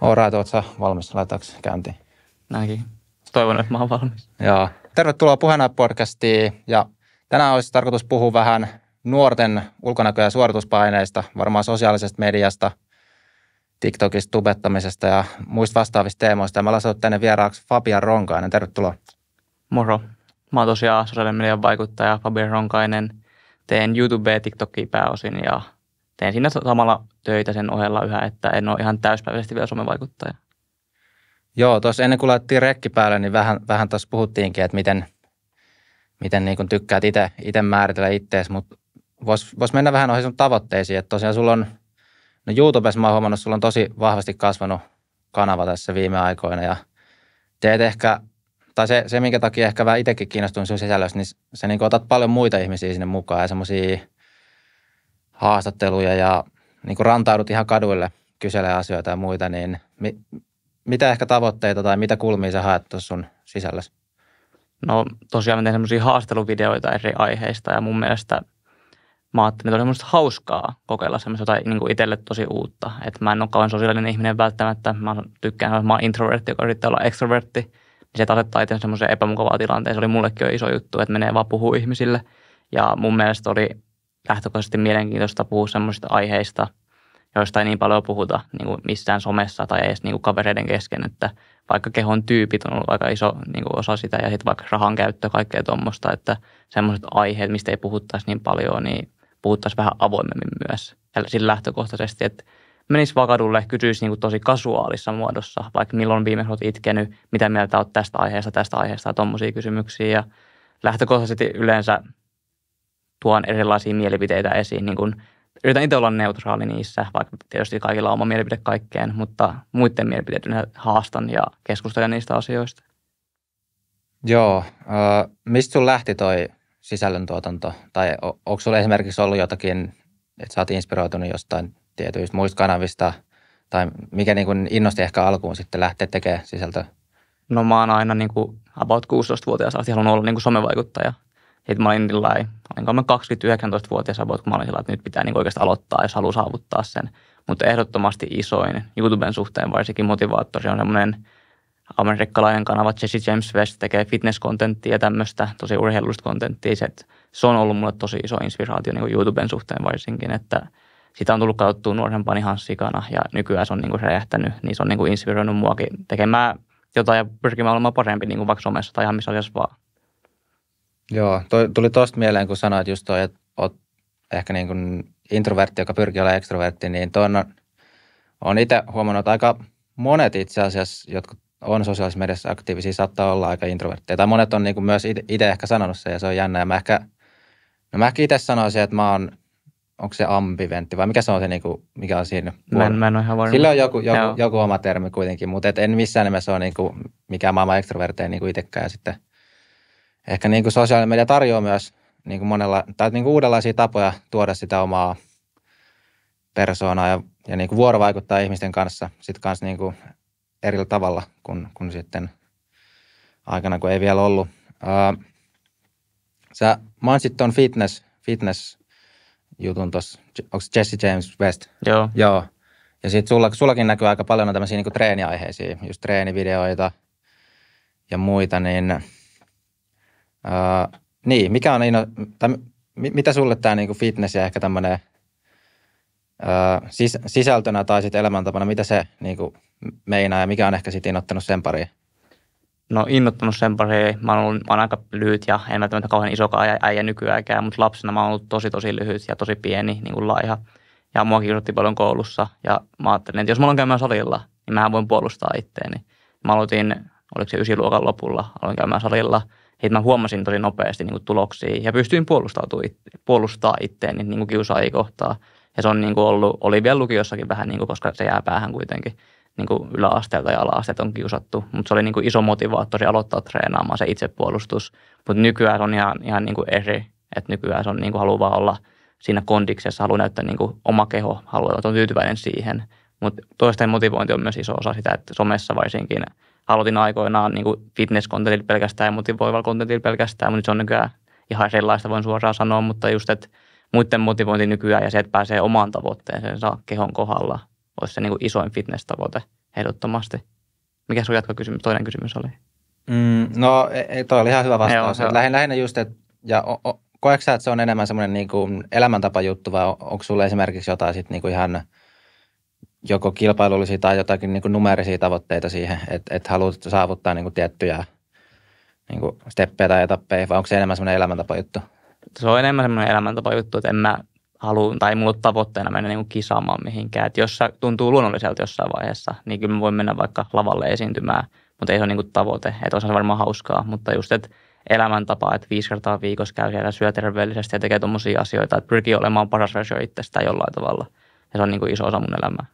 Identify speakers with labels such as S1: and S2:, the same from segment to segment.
S1: Oora, oot sä valmis laitaanko käyntiin? Näinkin. Toivon, että mä oon valmis. Ja Tervetuloa puheena podcastiin ja tänään olisi tarkoitus puhua vähän nuorten ulkonäkö- ja suorituspaineista, varmaan sosiaalisesta mediasta, TikTokista, tubettamisesta ja muista vastaavista teemoista. Ja mä lasoin tänne vieraaksi Fabian Ronkainen. Tervetuloa. Moro.
S2: Mä oon tosiaan sosiaalinen median vaikuttaja Fabian Ronkainen. Teen YouTubea ja TikTokia pääosin ja teen siinä samalla töitä sen ohella
S1: yhä, että en ole ihan täyspäiväisesti vielä vaikuttaja. Joo, tuossa ennen kuin laitettiin rekki päälle, niin vähän, vähän tuossa puhuttiinkin, että miten, miten niin kuin tykkäät itse määritellä ittees, mutta voisi vois mennä vähän ohi sun tavoitteisiin, että tosiaan sulla on, no YouTubessa mä oon huomannut, sulla on tosi vahvasti kasvanut kanava tässä viime aikoina ja teet ehkä, tai se, se minkä takia ehkä vähän itsekin kiinnostuin sun sisällöstä, niin se niin otat paljon muita ihmisiä sinne mukaan ja semmoisia – haastatteluja ja niin kuin rantaudut ihan kaduille kyselee asioita ja muita, niin mi- mitä ehkä tavoitteita tai mitä kulmia sä haet tuossa sun sisällössä?
S2: No tosiaan mä teen semmoisia haasteluvideoita eri aiheista ja mun mielestä mä ajattelin, että on semmoista hauskaa kokeilla semmoista jotain niin kuin itselle tosi uutta. Että mä en ole kauhean sosiaalinen ihminen välttämättä. Mä tykkään, että mä oon introvertti, joka yrittää olla extrovertti. Niin se, että asettaa itse semmoiseen epämukavaa tilanteeseen, se oli mullekin jo iso juttu, että menee vaan puhuu ihmisille. Ja mun mielestä oli lähtökohtaisesti mielenkiintoista puhua semmoisista aiheista, joista ei niin paljon puhuta niin kuin missään somessa tai edes niin kuin kavereiden kesken, että vaikka kehon tyypit on ollut aika iso niin kuin osa sitä ja sitten vaikka rahan käyttö, kaikkea tuommoista, että semmoiset aiheet, mistä ei puhuttaisi niin paljon, niin puhuttaisiin vähän avoimemmin myös sillä lähtökohtaisesti, että menis vakadulle ja kysyisi niin tosi kasuaalissa muodossa, vaikka milloin viimeksi olet itkenyt, mitä mieltä olet tästä aiheesta, tästä aiheesta ja tuommoisia kysymyksiä. Ja lähtökohtaisesti yleensä tuon erilaisia mielipiteitä esiin. Niin kuin, yritän itse olla neutraali niissä, vaikka tietysti kaikilla on oma mielipide kaikkeen, mutta muiden mielipiteiden haastan ja keskustelen niistä asioista.
S1: Joo. Äh, mistä sun lähti toi sisällöntuotanto? Tai on, onko sulla esimerkiksi ollut jotakin, että sä oot inspiroitunut jostain tietyistä muista kanavista, tai mikä niin kuin innosti ehkä alkuun sitten lähteä tekemään sisältöä? No mä oon
S2: aina niin kuin about 16 vuotias asti halunnut olla niin kuin somevaikuttaja sitten mä olin sillä olinko mä 29-vuotias about, kun mä olin sillä että nyt pitää niin oikeastaan aloittaa, jos haluaa saavuttaa sen. Mutta ehdottomasti isoin YouTuben suhteen varsinkin motivaattori on semmoinen amerikkalainen kanava Jesse James West tekee fitness-kontenttia ja tämmöistä, tosi urheilullista kontenttia. Se, se on ollut mulle tosi iso inspiraatio niin YouTuben suhteen varsinkin, että sitä on tullut katsottua nuorempaan ihan sikana ja nykyään se on niin kuin räjähtänyt, niin se on niin kuin inspiroinut muakin tekemään jotain ja pyrkimään olemaan parempi niin kuin vaikka somessa tai ihan missä asiassa vaan.
S1: Joo, toi, tuli tuosta mieleen, kun sanoit just toi, että oot ehkä niin kuin introvertti, joka pyrkii olemaan ekstrovertti, niin tuon on, on itse huomannut, että aika monet itse asiassa, jotka on sosiaalisessa mediassa aktiivisia, saattaa olla aika introvertteja. Tai monet on niin kuin myös itse ehkä sanonut sen ja se on jännä. Ja mä ehkä, no mä ehkä itse sanoisin, että mä oon, onko se ambiventti vai mikä se on se, niin kuin, mikä on siinä? Mä en,
S2: mä en ole ihan varma. Sillä on joku, joku, no.
S1: joku oma termi kuitenkin, mutta et en missään nimessä ole niin kuin, mikään maailman ekstrovertteja niin itsekään. Ja sitten ehkä niin kuin sosiaalinen media tarjoaa myös niin kuin monella, tai niin kuin uudenlaisia tapoja tuoda sitä omaa persoonaa ja, ja niin kuin vuorovaikuttaa ihmisten kanssa sitten kans niin kuin eri tavalla kuin, kuin sitten aikana, kun ei vielä ollut. Ää, sä mainitsit tuon fitness, fitness jutun tuossa, onko Jesse James West? Joo. Joo. Ja sitten sulla, sullakin näkyy aika paljon tämmöisiä niin treeniaiheisia, just treenivideoita ja muita, niin – niin, mikä on, Iino, tai, mitä sulle tämä niinku fitness ja ehkä tämmöinen sis, sisältönä tai sitten elämäntapana, mitä se niinku meinaa ja mikä on ehkä sitten innoittanut sen pariin?
S2: No innoittanut sen pariin. Mä oon, ollut, mä oon aika lyhyt ja en välttämättä kauhean isokaan äijä, äijä nykyäänkään, mutta lapsena mä oon ollut tosi tosi lyhyt ja tosi pieni, niin kuin laiha. Ja mua kiusattiin paljon koulussa ja mä ajattelin, että jos mä oon käymään salilla, niin mä voin puolustaa itteeni. Mä aloitin, oliko se ysiluokan lopulla, aloin käymään salilla – että mä huomasin tosi nopeasti niin kuin tuloksia ja pystyin puolustautumaan itte, puolustaa itteeni niin kuin kiusaajia kohtaan. Ja se on niin kuin ollut, oli vielä lukiossakin vähän, niin kuin, koska se jää päähän kuitenkin niin kuin yläasteelta ja ala-asteelta on kiusattu. Mutta se oli niin kuin iso motivaattori aloittaa treenaamaan se itsepuolustus. Mutta nykyään se on ihan, ihan niin kuin eri. Että nykyään se on niin kuin haluaa vaan olla siinä kondiksessa, haluaa näyttää niin kuin oma keho, haluaa olla tyytyväinen siihen. Mutta toisten motivointi on myös iso osa sitä, että somessa varsinkin – aloitin aikoinaan niin kuin fitness-kontentilla pelkästään ja motivoivalla kontentilla pelkästään, mutta se on nykyään ihan sellaista, voin suoraan sanoa, mutta just, että muiden motivointi nykyään ja se, että pääsee omaan tavoitteeseen saa kehon kohdalla, olisi se niin kuin isoin fitness-tavoite ehdottomasti. Mikä sun jatkokysymys, toinen kysymys oli?
S1: Mm, no, e, e, toi oli ihan hyvä vastaus. Joo, lähinnä, lähinnä just, että ja o, o, koetko sä, että se on enemmän semmoinen niin elämäntapa juttu vai onko sulle esimerkiksi jotain sit niin kuin ihan – joko kilpailullisia tai jotakin niin kuin numerisia tavoitteita siihen, että, että haluat saavuttaa niin kuin tiettyjä niin kuin steppejä tai etappeja, vai onko se enemmän semmoinen elämäntapa juttu?
S2: Se on enemmän semmoinen elämäntapa juttu, että en mä halua, tai mulla tavoitteena mennä niin kuin kisaamaan mihinkään. Että jos se tuntuu luonnolliselta jossain vaiheessa, niin kyllä mä voin mennä vaikka lavalle esiintymään, mutta ei se ole niin kuin tavoite. Että osa se varmaan hauskaa, mutta just, että elämäntapa, että viisi kertaa viikossa käy siellä, syö terveellisesti ja tekee tuommoisia asioita, että pyrkii olemaan paras versio itsestä jollain tavalla. Ja se on niin kuin iso osa mun elämää.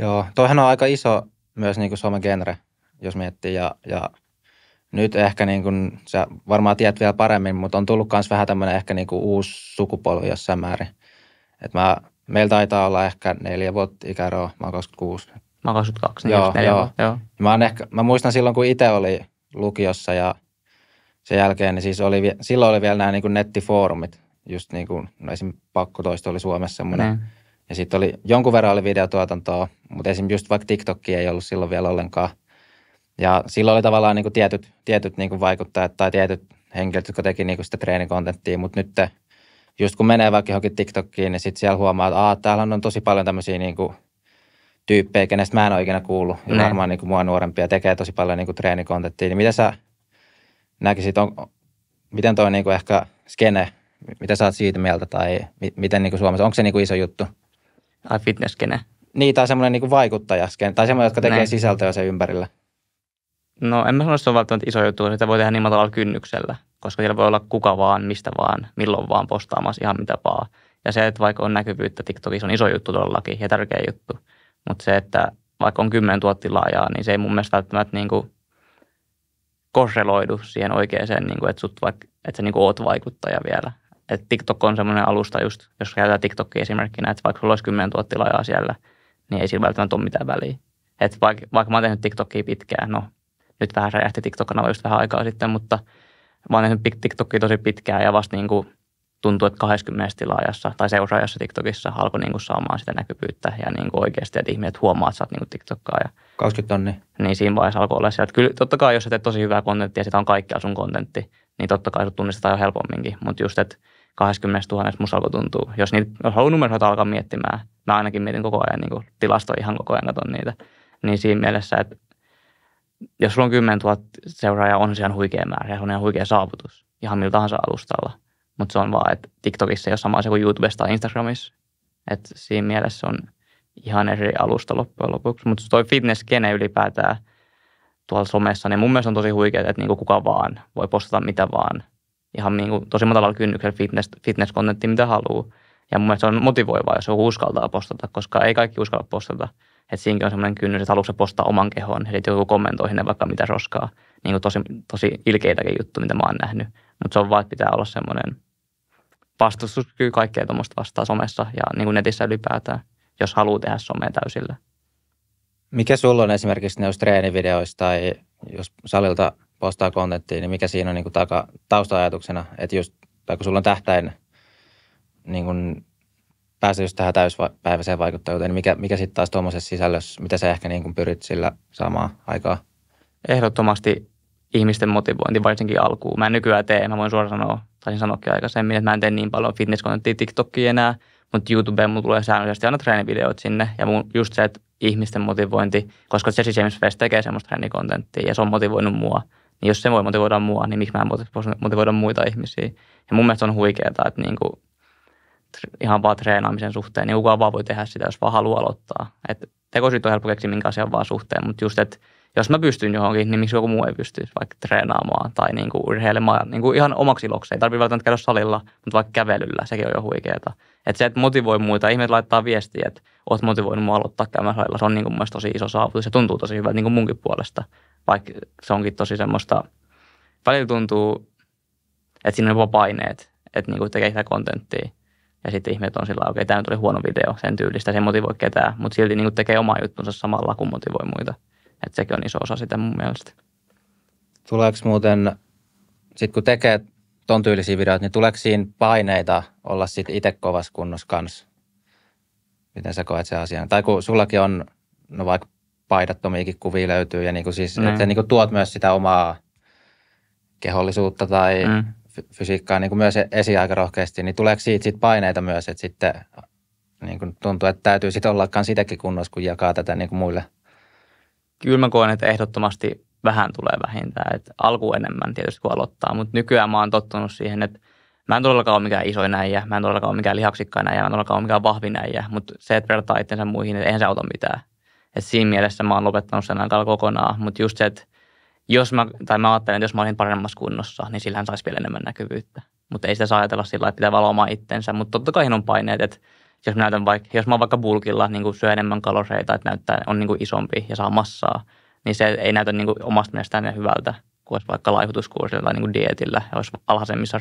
S1: Joo, toihan on aika iso myös niin kuin Suomen genre, jos miettii. Ja, ja nyt ehkä niin kuin, sä varmaan tiedät vielä paremmin, mutta on tullut myös vähän tämmöinen ehkä niin kuin uusi sukupolvi jossain määrin. Et mä, meillä taitaa olla ehkä neljä vuotta ikäroa, mä oon 26.
S2: Mä oon 22, niin joo, joo. joo.
S1: Mä, ehkä, mä muistan silloin, kun itse oli lukiossa ja sen jälkeen, niin siis oli, silloin oli vielä nämä niin kuin nettifoorumit, just niin kuin, no esimerkiksi pakkotoisto oli Suomessa semmoinen, mm ja sitten oli jonkun verran oli videotuotantoa, mutta esimerkiksi just vaikka TikTokki ei ollut silloin vielä ollenkaan. Ja silloin oli tavallaan niin kuin tietyt, tietyt niin kuin vaikuttajat tai tietyt henkilöt, jotka teki niin kuin sitä treenikontenttia, mutta nyt just kun menee vaikka johonkin TikTokiin, niin sitten siellä huomaa, että Aa, täällä on tosi paljon tämmöisiä niin kuin tyyppejä, kenestä mä en ole ikinä kuullut, ja Näin. varmaan niin kuin mua nuorempia tekee tosi paljon niin kuin treenikontenttia. Niin mitä sä näkisit, on, miten toi niin kuin ehkä skene, mitä sä oot siitä mieltä tai mi- miten niin kuin Suomessa, onko se niin kuin iso juttu – Ai fitnesskene. Niin, tai semmoinen niin vaikuttajaskene, tai semmoinen, jotka tekee Näin. sisältöä sen ympärillä. No en
S2: mä sano, että se on välttämättä iso juttu, että voi tehdä niin matalalla kynnyksellä, koska siellä voi olla kuka vaan, mistä vaan, milloin vaan postaamassa ihan mitä vaan. Ja se, että vaikka on näkyvyyttä TikTokissa on iso juttu todellakin ja tärkeä juttu, mutta se, että vaikka on kymmenen 000 niin se ei mun mielestä välttämättä niin kuin korreloidu siihen oikeaan, niin kuin, että, sut vaikka, että sä niin kuin oot vaikuttaja vielä että TikTok on semmoinen alusta just, jos käytetään TikTokia esimerkkinä, että vaikka sulla olisi 10 000 tilaajaa siellä, niin ei sillä välttämättä ole mitään väliä. Että vaikka, vaikka mä oon tehnyt TikTokia pitkään, no nyt vähän räjähti TikTok-kanava just vähän aikaa sitten, mutta mä oon tehnyt TikTokia tosi pitkään ja vasta niin kuin tuntuu, että 20 tilaajassa tai seuraajassa TikTokissa alkoi niin kuin saamaan sitä näkyvyyttä ja niin kuin oikeasti, että ihmiset huomaa, että sä oot niin kuin Ja,
S1: 20 tonni.
S2: Niin siinä vaiheessa alkoi olla siellä. Että kyllä totta kai, jos sä teet tosi hyvää kontenttia ja sitä on kaikkea sun kontentti, niin totta kai sut tunnistetaan jo helpomminkin. Mutta just, että 20 000 musta alkoi tuntua. Jos, niitä, jos haluaa numeroita alkaa miettimään, mä ainakin mietin koko ajan niin tilasto ihan koko ajan, katon niitä. Niin siinä mielessä, että jos sulla on 10 000 seuraajaa, on se ihan huikea määrä ja se on ihan huikea saavutus ihan miltä tahansa alustalla. Mutta se on vaan, että TikTokissa ei ole sama asia kuin YouTubessa tai Instagramissa. Et siinä mielessä on ihan eri alusta loppujen lopuksi. Mutta toi fitness kene ylipäätään tuolla somessa, niin mun mielestä on tosi huikea, että niinku kuka vaan voi postata mitä vaan ihan niin kuin tosi matalalla kynnyksellä fitness, fitness mitä haluaa. Ja mun mielestä se on motivoivaa, jos joku uskaltaa postata, koska ei kaikki uskalla postata. Että siinäkin on semmoinen kynnys, että haluatko postaa oman kehoon, eli joku kommentoi sinne vaikka mitä roskaa. Niin kuin tosi, tosi ilkeitäkin juttu, mitä mä oon nähnyt. Mutta se on vaan, että pitää olla semmoinen vastustuskyky kaikkea tuommoista vastaa somessa ja niin kuin netissä ylipäätään, jos haluaa tehdä somea täysillä.
S1: Mikä sulla on esimerkiksi noista treenivideoista tai jos salilta postaa kontenttia, niin mikä siinä on niin kuin taka, tausta-ajatuksena, että just, tai kun sulla on tähtäin niin kuin päästä just tähän täyspäiväiseen vaikuttajuuteen, niin mikä, mikä sitten taas tuommoisessa sisällössä, mitä sä ehkä niin kuin pyrit sillä saamaan aikaa? Ehdottomasti
S2: ihmisten motivointi, varsinkin alkuun. Mä en nykyään tee, mä voin suoraan sanoa, taisin sanoakin aikaisemmin, että mä en tee niin paljon fitnesskontenttia TikTokia enää, mutta YouTubeen mulla tulee säännöllisesti aina treenivideot sinne. Ja mun, just se, että ihmisten motivointi, koska se siis James Fest tekee semmoista treenikontenttia ja se on motivoinut mua – niin jos se voi motivoida mua, niin miksi mä en motivoida muita ihmisiä. Ja mun mielestä on huikeaa, että niin kuin, ihan vaan treenaamisen suhteen, niin kukaan vaan voi tehdä sitä, jos vaan haluaa aloittaa. Että tekosyyt on helppo keksiä minkä asian vaan suhteen, mutta just, että jos mä pystyn johonkin, niin miksi joku muu ei pysty vaikka treenaamaan tai niin kuin urheilemaan niin kuin ihan omaksi ilokseen. Ei tarvitse välttämättä käydä salilla, mutta vaikka kävelyllä, sekin on jo huikeaa. Että se, että motivoi muita, ihmiset laittaa viestiä, että oot motivoinut mua aloittaa käymäsalilla. Se on niin kuin mun tosi iso saavutus ja tuntuu tosi hyvältä niin kuin munkin puolesta. Vaikka se onkin tosi semmoista, välillä tuntuu, että siinä on jopa paineet, että niin kuin tekee sitä kontenttia. Ja sitten ihmiset on sillä okei, okay, tämä nyt oli huono video, sen tyylistä, se ei motivoi ketään, mutta
S1: silti niin kuin tekee omaa juttunsa samalla, kun motivoi muita. Että sekin on iso osa sitä mun mielestä. Tuleeko muuten, sitten kun tekee ton tyylisiä videoita, niin tuleeko siinä paineita olla sitten itse kovassa kunnossa kanssa? Miten sä koet sen asian? Tai kun sullakin on, no vaikka paidattomiakin kuvia löytyy, ja niin siis, mm. että niin niinku tuot myös sitä omaa kehollisuutta tai mm. fysiikkaa niin myös myös e-, aika rohkeasti, niin tuleeko siitä sit paineita myös, että sitten niin tuntuu, että täytyy sitten olla kans itsekin kunnossa, kun jakaa tätä niin muille? Kyllä mä koen, että ehdottomasti vähän tulee
S2: vähintään. Et alku enemmän tietysti kun aloittaa, mutta nykyään mä oon tottunut siihen, että mä en todellakaan ole mikään isoin näijä, mä en todellakaan ole mikään lihaksikkain näijä, mä en todellakaan ole mikään vahvin näijä, mutta se, että vertaa itsensä muihin, että eihän se auta mitään. Et siinä mielessä mä oon lopettanut sen aikaa kokonaan, mutta just se, että jos mä, tai mä ajattelen, että jos mä olisin paremmassa kunnossa, niin sillähän saisi vielä enemmän näkyvyyttä. Mutta ei sitä saa ajatella sillä, että pitää valvoa itsensä, mutta totta kai on paineet, että jos mä näytän vaikka, jos mä oon vaikka bulkilla, niin syö enemmän kaloreita, että näyttää, on niin isompi ja saa massaa, niin se ei näytä niin kuin omasta mielestään niin hyvältä, kun olisi vaikka laihutuskurssilla tai niin kuin dietillä ja olisi alhaisemmissa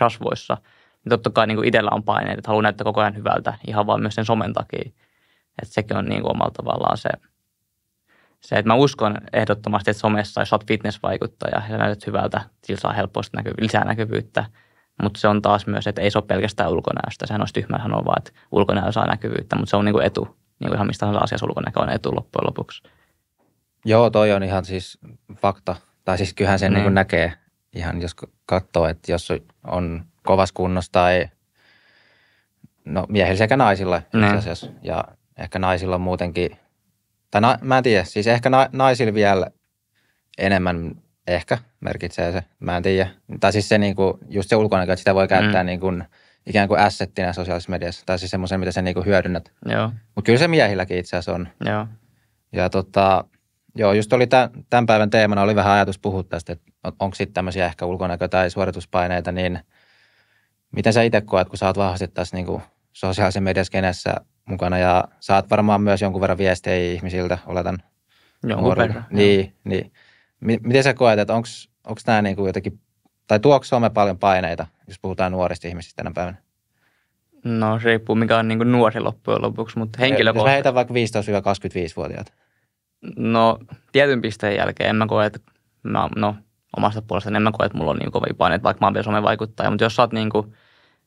S2: rasvoissa. Niin totta kai niin kuin itsellä on paineet, että haluaa näyttää koko ajan hyvältä ihan vaan myös sen somen takia. Että sekin on niin kuin omalla tavallaan se, se, että mä uskon ehdottomasti, että somessa, jos olet fitnessvaikuttaja ja näytät hyvältä, sillä saa helposti näky- lisää näkyvyyttä. Mutta se on taas myös, että ei se ole pelkästään ulkonäöstä. Sehän olisi tyhmä sanoa vaan, että ulkonäö saa näkyvyyttä, mutta se on niin kuin etu. Niin kuin ihan mistä tahansa asiassa ulkonäkö on etu loppujen lopuksi.
S1: Joo, toi on ihan siis fakta. Tai siis kyllähän sen mm. niin näkee ihan, jos katsoo, että jos on kovas kunnossa tai no miehillä sekä naisilla mm. itse niin. asiassa. Ja ehkä naisilla on muutenkin, tai na, mä en tiedä, siis ehkä na, naisilla vielä enemmän ehkä merkitsee se, mä en tiedä. Tai siis se kuin, niinku, just se ulkonäkö, että sitä voi käyttää mm. kuin, niinku ikään kuin assettina sosiaalisessa mediassa, tai siis semmoisen, mitä sä niinku hyödynnät. Mutta kyllä se miehilläkin itse asiassa on. Joo. Ja tota, Joo, just oli tämän, tämän päivän teemana, oli vähän ajatus puhua tästä, että onko sitten tämmöisiä ehkä ulkonäkö- tai suorituspaineita, niin miten sä itse koet, kun sä oot vahvasti tässä niin kuin sosiaalisen median mukana ja saat varmaan myös jonkun verran viestejä ihmisiltä, oletan. Jonkun verran. Niin, joo. niin. niin. Miten sä koet, että onko nämä niin kuin jotenkin, tai tuoksi some paljon paineita, jos puhutaan nuorista ihmisistä tänä päivänä?
S2: No se riippuu mikä on niin kuin nuori loppujen lopuksi, mutta henkilökohtaisesti. Jos
S1: mä heitän vaikka 15-25-vuotiaat.
S2: No tietyn pisteen jälkeen en mä koe, että mä, no omasta puolesta en mä koe, että mulla on niin kova paine, vaikka mä oon vielä Mutta jos sä oot niin kuin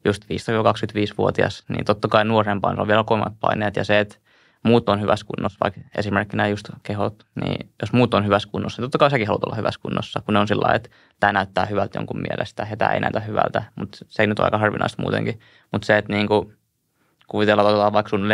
S2: just 15-25-vuotias, niin totta kai nuorempaan on vielä kovemmat paineet ja se, että muut on hyvässä kunnossa, vaikka esimerkkinä just kehot, niin jos muut on hyvässä kunnossa, niin totta kai säkin haluat olla hyvässä kunnossa, kun ne on sillä että tämä näyttää hyvältä jonkun mielestä ja tämä ei näytä hyvältä, mutta se ei nyt ole aika harvinaista muutenkin. Mutta se, että niin kuin kuvitella että vaikka sun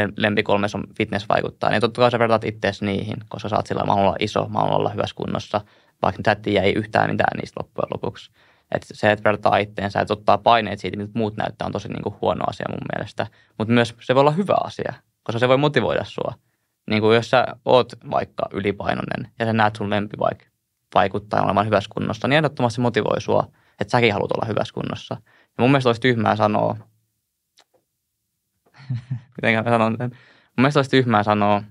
S2: kolme on fitness vaikuttaa, niin totta kai sä vertaat itseäsi niihin, koska sä oot sillä, tavalla, olla iso, mä olla hyvässä kunnossa, vaikka sä et ei yhtään mitään niistä loppujen lopuksi. Et se, että vertaa itteensä, että ottaa paineet siitä, mitä muut näyttää, on tosi niin kuin, huono asia mun mielestä. Mutta myös se voi olla hyvä asia, koska se voi motivoida sua. Niin kuin jos sä oot vaikka ylipainoinen ja sä näet sun lempi vaikka vaikuttaa olemaan hyvässä kunnossa, niin ehdottomasti motivoi sua, että säkin haluat olla hyvässä kunnossa. Ja mun mielestä olisi tyhmää sanoa miten sanon tämän. Mun mielestä olisi tyhmää sanoa,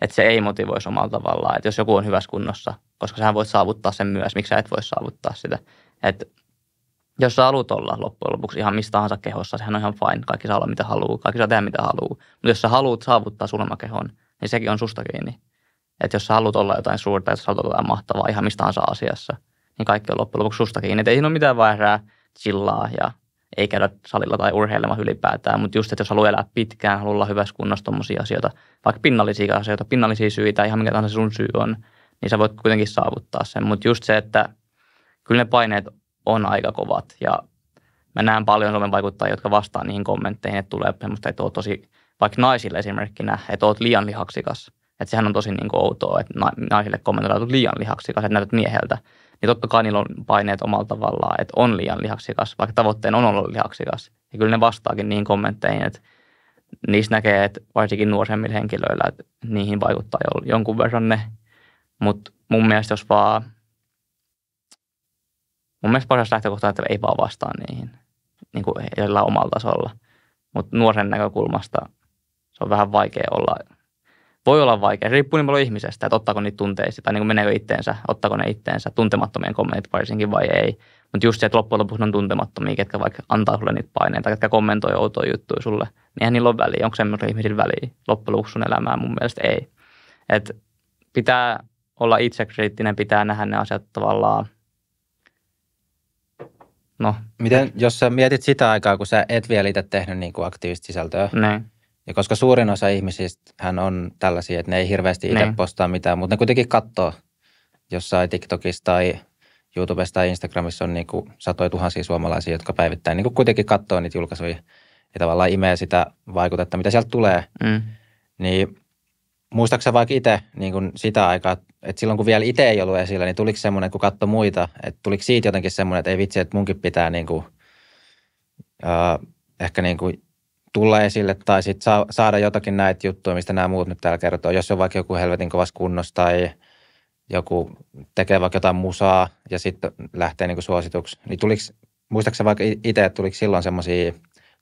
S2: että se ei motivoisi omalla tavallaan, että jos joku on hyvässä kunnossa, koska sä voit saavuttaa sen myös, miksi sä et voi saavuttaa sitä. Et jos sä haluat olla loppujen lopuksi ihan mistä tahansa kehossa, sehän on ihan fine. Kaikki saa olla mitä haluaa, kaikki saa tehdä mitä haluaa. Mutta jos sä haluat saavuttaa kehon, niin sekin on susta kiinni. Että jos sä haluat olla jotain suurta, että sä haluat olla mahtavaa ihan mistä tahansa asiassa, niin kaikki on loppujen lopuksi susta kiinni. Et ei siinä ole mitään väärää chillaa ja ei käydä salilla tai urheilemaan ylipäätään, mutta just, että jos haluaa elää pitkään, haluaa olla hyvässä kunnossa tuommoisia asioita, vaikka pinnallisia asioita, pinnallisia syitä, ihan mikä tahansa sun syy on, niin sä voit kuitenkin saavuttaa sen. Mutta just se, että kyllä ne paineet on aika kovat ja mä näen paljon Suomen vaikuttajia, jotka vastaa niihin kommentteihin, että tulee semmoista, että oot tosi, vaikka naisille esimerkkinä, että oot liian lihaksikas. Että sehän on tosi niin kuin outoa, että naisille kommentoidaan, että liian lihaksikas, että näytät mieheltä niin totta kai niillä on paineet omalla tavallaan, että on liian lihaksikas, vaikka tavoitteen on olla lihaksikas. Ja kyllä ne vastaakin niin kommentteihin, että niissä näkee, että varsinkin nuoremmilla henkilöillä, että niihin vaikuttaa jonkun verran ne. Mutta mun mielestä jos vaan, mun mielestä paras lähtökohta on, että ei vaan vastaa niihin niin kuin jollain omalla tasolla. Mutta nuoren näkökulmasta se on vähän vaikea olla voi olla vaikea. Se riippuu niin paljon ihmisestä, että ottaako niitä tunteista tai niin kuin meneekö itteensä, ottaako ne itteensä, tuntemattomien kommentit varsinkin vai ei. Mutta just se, että loppujen lopuksi on tuntemattomia, ketkä vaikka antaa sulle niitä paineita, ketkä kommentoi outoja juttuja sulle, niin eihän niillä ole väliä. Onko semmoisilla ihmisillä väliä loppujen lopuksi sun elämää? Mun mielestä ei. Et pitää olla itsekriittinen, pitää nähdä ne asiat tavallaan
S1: No. Miten, jos sä mietit sitä aikaa, kun sä et vielä itse tehnyt niin kuin aktiivista sisältöä, niin. Ja koska suurin osa ihmisistä hän on tällaisia, että ne ei hirveästi itse niin. postaa mitään, mutta ne kuitenkin katsoo jossain TikTokissa tai YouTubessa tai Instagramissa on niin kuin satoja tuhansia suomalaisia, jotka päivittäin niin kuin kuitenkin katsoo niitä julkaisuja ja tavallaan imee sitä vaikutetta, mitä sieltä tulee. Mm. Niin muistaaksä vaikka itse niin kuin sitä aikaa, että silloin kun vielä itse ei ollut esillä, niin tuliko semmoinen, kun katsoi muita, että tuliko siitä jotenkin semmoinen, että ei vitsi, että munkin pitää niin kuin, äh, ehkä niin kuin tulla esille tai sitten saa, saada jotakin näitä juttuja, mistä nämä muut nyt täällä kertoo. Jos on vaikka joku helvetin kovassa kunnossa tai joku tekee vaikka jotain musaa ja sitten lähtee niin suosituksi, niin tuliko, muistaakseni vaikka itse, että tuliko silloin sellaisia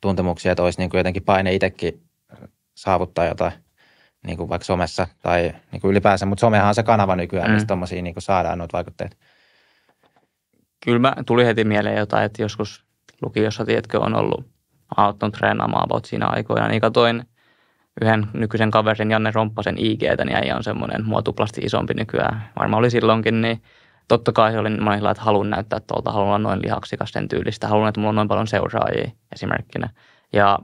S1: tuntemuksia, että olisi niin kuin jotenkin paine itsekin saavuttaa jotain niin kuin vaikka somessa tai niin kuin ylipäänsä, mutta somehan on se kanava nykyään, mm. missä tuommoisia niin kuin saadaan noita vaikutteita.
S2: Kyllä mä tuli heti mieleen jotain, että joskus lukiossa, tiedätkö, on ollut auttanut treenaamaan siinä aikoina, niin katoin yhden nykyisen kaverin Janne Romppasen IGtä, niin ei on semmoinen mua tuplasti isompi nykyään. Varmaan oli silloinkin, niin totta kai se oli niin monilla, että haluan näyttää tuolta, haluan olla noin lihaksikas sen tyylistä, haluan, että mulla on noin paljon seuraajia esimerkkinä. Ja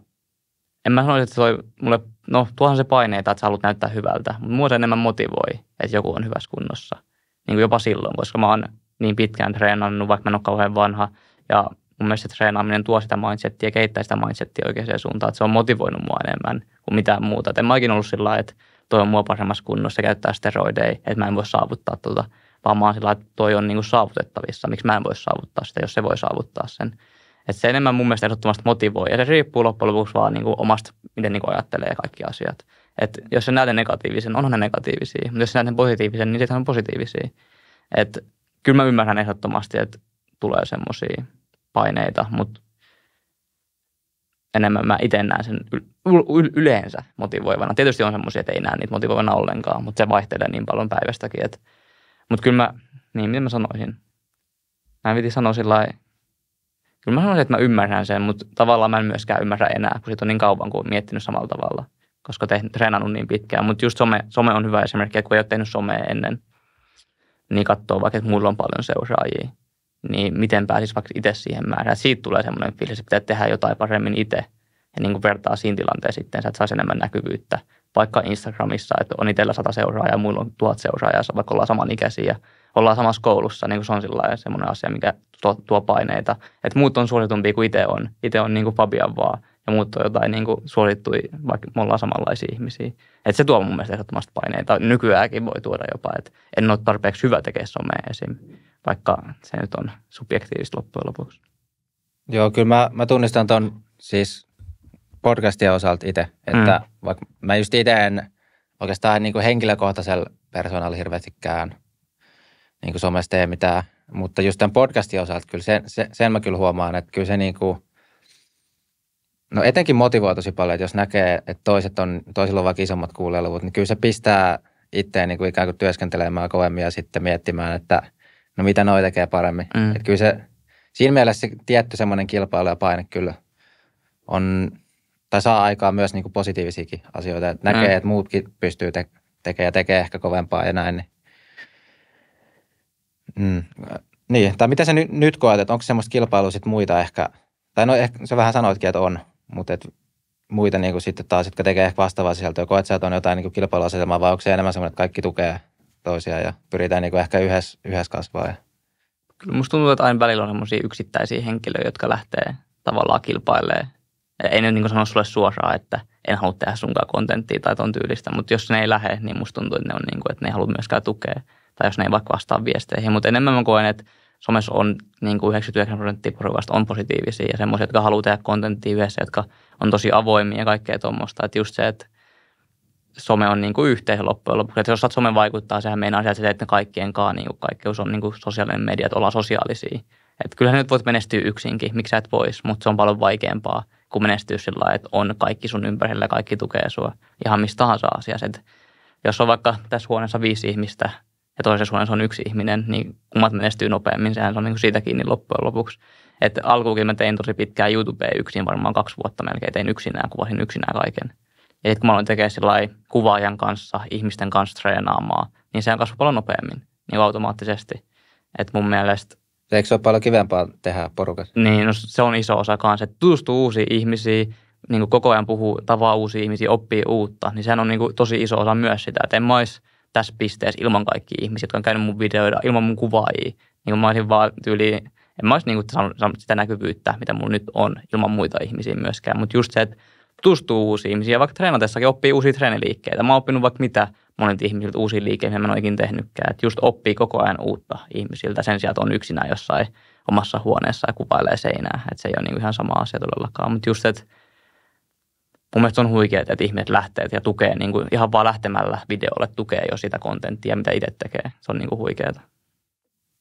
S2: en mä sanoisi, että se toi mulle, no tuohan se paineita, että sä haluat näyttää hyvältä, mutta mua se enemmän motivoi, että joku on hyvässä kunnossa. Niin kuin jopa silloin, koska mä oon niin pitkään treenannut, vaikka mä en ole kauhean vanha, ja mun mielestä treenaaminen tuo sitä mindsettiä ja kehittää sitä mindsettiä oikeaan suuntaan, että se on motivoinut mua enemmän kuin mitään muuta. Et en mäkin ollut sillä lailla, että toi on mua paremmassa kunnossa käyttää steroideja, että mä en voi saavuttaa tuota, vaan mä oon sillä lailla, että toi on niinku saavutettavissa, miksi mä en voi saavuttaa sitä, jos se voi saavuttaa sen. Et se enemmän mun mielestä ehdottomasti motivoi ja se riippuu loppujen lopuksi vaan niinku omasta, miten niinku ajattelee kaikki asiat. Et jos sä näet ne negatiivisen, onhan ne negatiivisia, mutta jos sä näet ne positiivisen, niin se on positiivisia. Et kyllä mä ymmärrän ehdottomasti, että tulee semmoisia paineita, mutta enemmän mä itse näen sen yl- yleensä motivoivana. Tietysti on semmoisia, että ei näe niitä motivoivana ollenkaan, mutta se vaihtelee niin paljon päivästäkin. Että, mutta kyllä mä, niin mitä mä sanoisin, mä piti sanoa sillä kyllä mä sanoisin, että mä ymmärrän sen, mutta tavallaan mä en myöskään ymmärrä enää, kun siitä on niin kauan, kuin miettinyt samalla tavalla, koska tein treenannut niin pitkään. Mutta just some, some on hyvä esimerkki, kun ei ole tehnyt somea ennen, niin katsoo vaikka, että mulla on paljon seuraajia niin miten pääsisi vaikka itse siihen määrään. Siitä tulee semmoinen fiilis, että pitää tehdä jotain paremmin itse ja niin kuin vertaa siinä tilanteessa sitten, että saisi enemmän näkyvyyttä. Vaikka Instagramissa, että on itsellä sata seuraajaa ja muilla on tuhat seuraajaa, vaikka ollaan samanikäisiä ja ollaan samassa koulussa, niin kuin se on semmoinen asia, mikä tuo, tuo paineita. Että muut on suositumpia kuin itse on. Itse on niin kuin Fabian vaan ja muut on jotain niin kuin suosittui, vaikka me ollaan samanlaisia ihmisiä. Että se tuo mun mielestä ehdottomasti paineita. Nykyäänkin voi tuoda jopa, että en ole tarpeeksi hyvä tekemään somea esim vaikka se nyt on subjektiivista loppujen lopuksi.
S1: Joo, kyllä mä, mä tunnistan ton siis podcastia osalta itse, että mm. vaikka mä just itse en oikeastaan niin henkilökohtaisella persoonalla hirveästikään niin kuin somessa tee mitään, mutta just tämän podcastin osalta kyllä sen, sen, sen mä kyllä huomaan, että kyllä se niin kuin, no etenkin motivoi tosi paljon, että jos näkee, että toiset on, toisilla on vaikka isommat kuulijaluvut, niin kyllä se pistää itseä niin kuin ikään kuin työskentelemään kovemmin ja sitten miettimään, että – no mitä noi tekee paremmin. Mm. Että kyllä se, siinä mielessä se tietty semmoinen kilpailu ja paine kyllä on, tai saa aikaa myös niinku positiivisiakin asioita. Et näkee, mm. että muutkin pystyy te- tekemään ja tekee ehkä kovempaa ja näin. Niin. Mm. Niin, tai mitä sä nyt, nyt koet, että onko semmoista kilpailua sitten muita ehkä, tai no ehkä sä vähän sanoitkin, että on, mutta et muita niin sitten taas, jotka tekee ehkä vastaavaa sisältöä, koet sä, että on jotain niin kilpailuasetelmaa vai onko se enemmän semmoinen, että kaikki tukee – toisiaan ja pyritään niin kuin ehkä yhdessä, yhdessä kasvaa.
S2: Kyllä musta tuntuu, että aina välillä on sellaisia yksittäisiä henkilöitä, jotka lähtee
S1: tavallaan kilpailemaan.
S2: Ei ne niin sano sulle suoraan, että en halua tehdä sunkaan kontenttia tai ton tyylistä, mutta jos ne ei lähde, niin musta tuntuu, että ne, on niin kuin, että ne ei halua myöskään tukea. Tai jos ne ei vaikka vastaa viesteihin, mutta enemmän mä koen, että somessa on niin kuin 99 prosenttia porukasta on positiivisia ja semmoisia, jotka haluaa tehdä kontenttia yhdessä, jotka on tosi avoimia ja kaikkea tuommoista. Että just se, että some on niin kuin yhteen loppujen lopuksi. Että jos saat somen vaikuttaa, sehän meinaa sieltä, että kaikkienkaan niin kuin kaikkeus on niin kuin sosiaalinen media, että ollaan sosiaalisia. Että kyllähän nyt voit menestyä yksinkin, miksi sä et vois, mutta se on paljon vaikeampaa kuin menestyä sillä lailla, että on kaikki sun ympärillä ja kaikki tukee sua ihan mistä tahansa asiassa. Että jos on vaikka tässä huoneessa viisi ihmistä ja toisessa huoneessa on yksi ihminen, niin kummat menestyy nopeammin, sehän on niin kuin siitä kiinni loppujen lopuksi. Että alkuukin mä tein tosi pitkään YouTubeen yksin, varmaan kaksi vuotta melkein tein yksinään, kuvasin yksinään kaiken. Eli kun mä aloin tekemään kuvaajan kanssa, ihmisten kanssa treenaamaa, niin se kasvoi paljon nopeammin niin automaattisesti. Että mun mielestä... Eikö se ole paljon kivempaa tehdä porukassa? Niin, no, se on iso osa kanssa. Että tutustuu uusiin ihmisiin, niin kuin koko ajan puhuu, tavaa uusia ihmisiä, oppii uutta. Niin sehän on niin kuin tosi iso osa myös sitä, että en mä olisi tässä pisteessä ilman kaikki ihmisiä, jotka on käynyt mun videoida, ilman mun kuvaajia. Niin mä olisin vaan tyyli, en mä olisi niin kuin saanut, saanut sitä näkyvyyttä, mitä mulla nyt on, ilman muita ihmisiä myöskään. Mutta just se, että tutustuu uusiin ihmisiin ja vaikka treenatessakin oppii uusia treeniliikkeitä. Mä oon oppinut vaikka mitä monet ihmisiltä uusia liikkeitä, mitä mä en ole tehnytkään. Että just oppii koko ajan uutta ihmisiltä sen sijaan, että on yksinään jossain omassa huoneessa ja kuvailee seinää. Että se ei ole niin ihan sama asia todellakaan. Mutta just, että mun mielestä on huikea, että ihmiset lähtee ja tukee niin kuin ihan vaan lähtemällä
S1: videolle tukee jo sitä kontenttia, mitä itse tekee. Se on kuin niinku huikeaa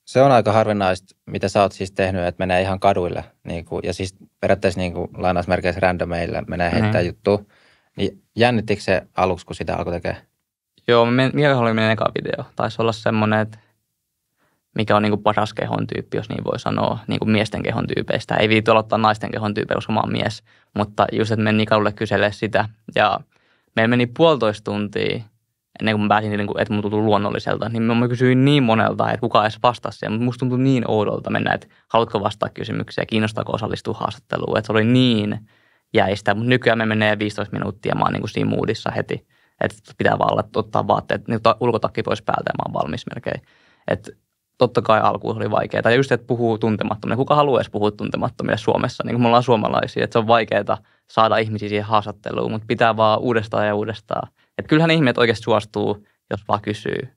S1: se on aika harvinaista, mitä sä oot siis tehnyt, että menee ihan kaduille. Niin kuin, ja siis periaatteessa niin kuin, lainausmerkeissä randomeilla menee mm-hmm. heittää mm-hmm. juttu. Niin jännittikö se aluksi, kun sitä alkoi tekemään?
S2: Joo, mikä oli meidän eka video. Taisi olla semmoinen, että mikä on niin kuin paras kehon tyyppi, jos niin voi sanoa, niin kuin miesten kehon tyypeistä. Ei viitu aloittaa naisten kehon tyypeillä, koska mä oon mies. Mutta just, että meni kadulle kyselee sitä. Ja meillä meni puolitoista tuntia – ennen kuin mä pääsin, niin kuin, että mun tuntui luonnolliselta, niin mä kysyin niin monelta, että kuka edes vastasi siihen. Musta tuntui niin oudolta mennä, että haluatko vastata kysymyksiä, kiinnostaako osallistua haastatteluun. Että se oli niin jäistä, mutta nykyään me menee 15 minuuttia, mä oon niin kuin siinä moodissa heti. Että pitää vaan ottaa vaatteet, niin ulkotakki pois päältä ja mä oon valmis melkein. Että totta kai alkuun oli vaikeaa. Ja just, että puhuu tuntemattomille. Kuka haluaa edes puhua tuntemattomille Suomessa? Niin kuin me ollaan suomalaisia, että se on vaikeaa saada ihmisiä siihen haastatteluun, mutta pitää vaan uudestaan ja uudestaan – että kyllähän ihmiset oikeasti suostuu, jos vaan kysyy.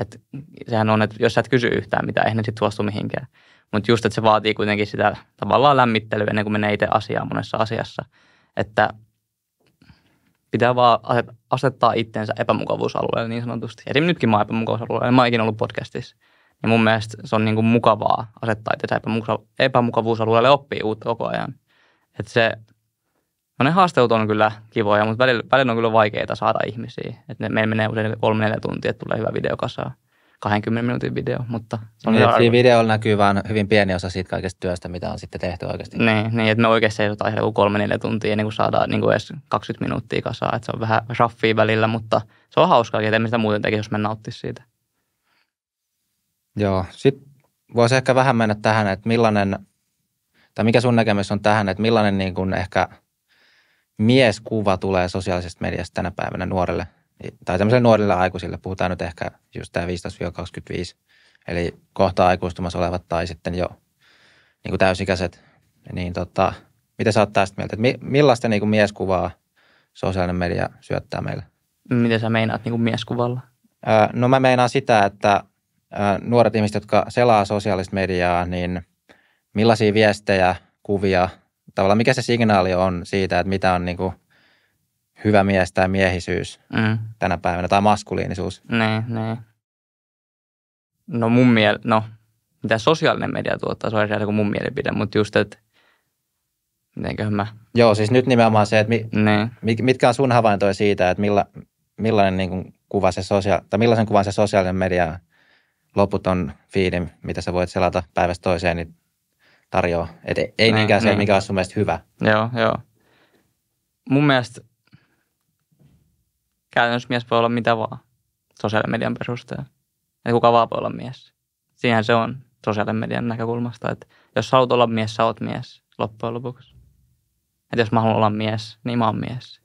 S2: Et sehän on, että jos sä et kysy yhtään mitään, eihän ne sitten suostu mihinkään. Mutta just, että se vaatii kuitenkin sitä tavallaan lämmittelyä ennen kuin menee itse asiaan monessa asiassa. Että pitää vaan asettaa itsensä epämukavuusalueelle niin sanotusti. Esimerkiksi nytkin mä oon epämukavuusalueella, mä oon ikinä ollut podcastissa. Ja mun mielestä se on niin kuin mukavaa asettaa itsensä epämukavuusalueelle oppii uutta koko ajan. Että se ne haasteut on kyllä kivoja, mutta välillä, välillä on kyllä vaikeita saada ihmisiä. Et ne, meillä menee usein 3 neljä tuntia, että tulee hyvä kasaan. 20 minuutin video, mutta se on niin, siinä videolla
S1: näkyy vain hyvin pieni osa siitä kaikesta työstä, mitä on sitten tehty oikeasti.
S2: Niin, niin että me oikeasti seisotaan siellä kolme neljä tuntia ennen kuin saadaan niin kuin edes 20 minuuttia kasaan. Että se on vähän raffia välillä, mutta se on hauskaa,
S1: että emme sitä muuten tekisi, jos me nauttisi siitä. Joo, sitten voisi ehkä vähän mennä tähän, että millainen, tai mikä sun näkemys on tähän, että millainen niin kuin ehkä – mieskuva tulee sosiaalisesta mediasta tänä päivänä nuorelle, tai tämmöiselle nuorille aikuisille, puhutaan nyt ehkä just tämä 15-25, eli kohta aikuistumassa olevat tai sitten jo niin kuin täysikäiset, niin tota, mitä sä oot tästä mieltä, että millaista niin kuin mieskuvaa sosiaalinen media syöttää meille? Mitä sä meinaat niin kuin mieskuvalla? Öö, no mä meinaan sitä, että öö, nuoret ihmiset, jotka selaa sosiaalista mediaa, niin millaisia viestejä, kuvia – tavallaan mikä se signaali on siitä, että mitä on niin kuin hyvä mies tai miehisyys mm. tänä päivänä, tai maskuliinisuus.
S2: Niin, niin. No mun miel- no mitä
S1: sosiaalinen media tuottaa, se on eri kuin mun mielipide, mutta just, että mitenköhän mä... Joo, siis nyt nimenomaan se, että mi- niin. mit- mitkä on sun havaintoja siitä, että milla- millainen niin kuin kuva se sosia- tai millaisen kuvan se sosiaalinen media loput on fiidi, mitä sä voit selata päivästä toiseen, niin tarjoaa. Et ei niin, niinkään niin. se, mikä olisi sun mielestä hyvä.
S2: Joo, joo. Mun mielestä käytännössä mies voi olla mitä vaan sosiaalisen median perusteella. Että kuka vaan voi olla mies. Siihen se on sosiaalisen median näkökulmasta, että jos haluat olla mies, sä oot mies loppujen lopuksi. Että jos mä haluan olla mies, niin mä oon mies.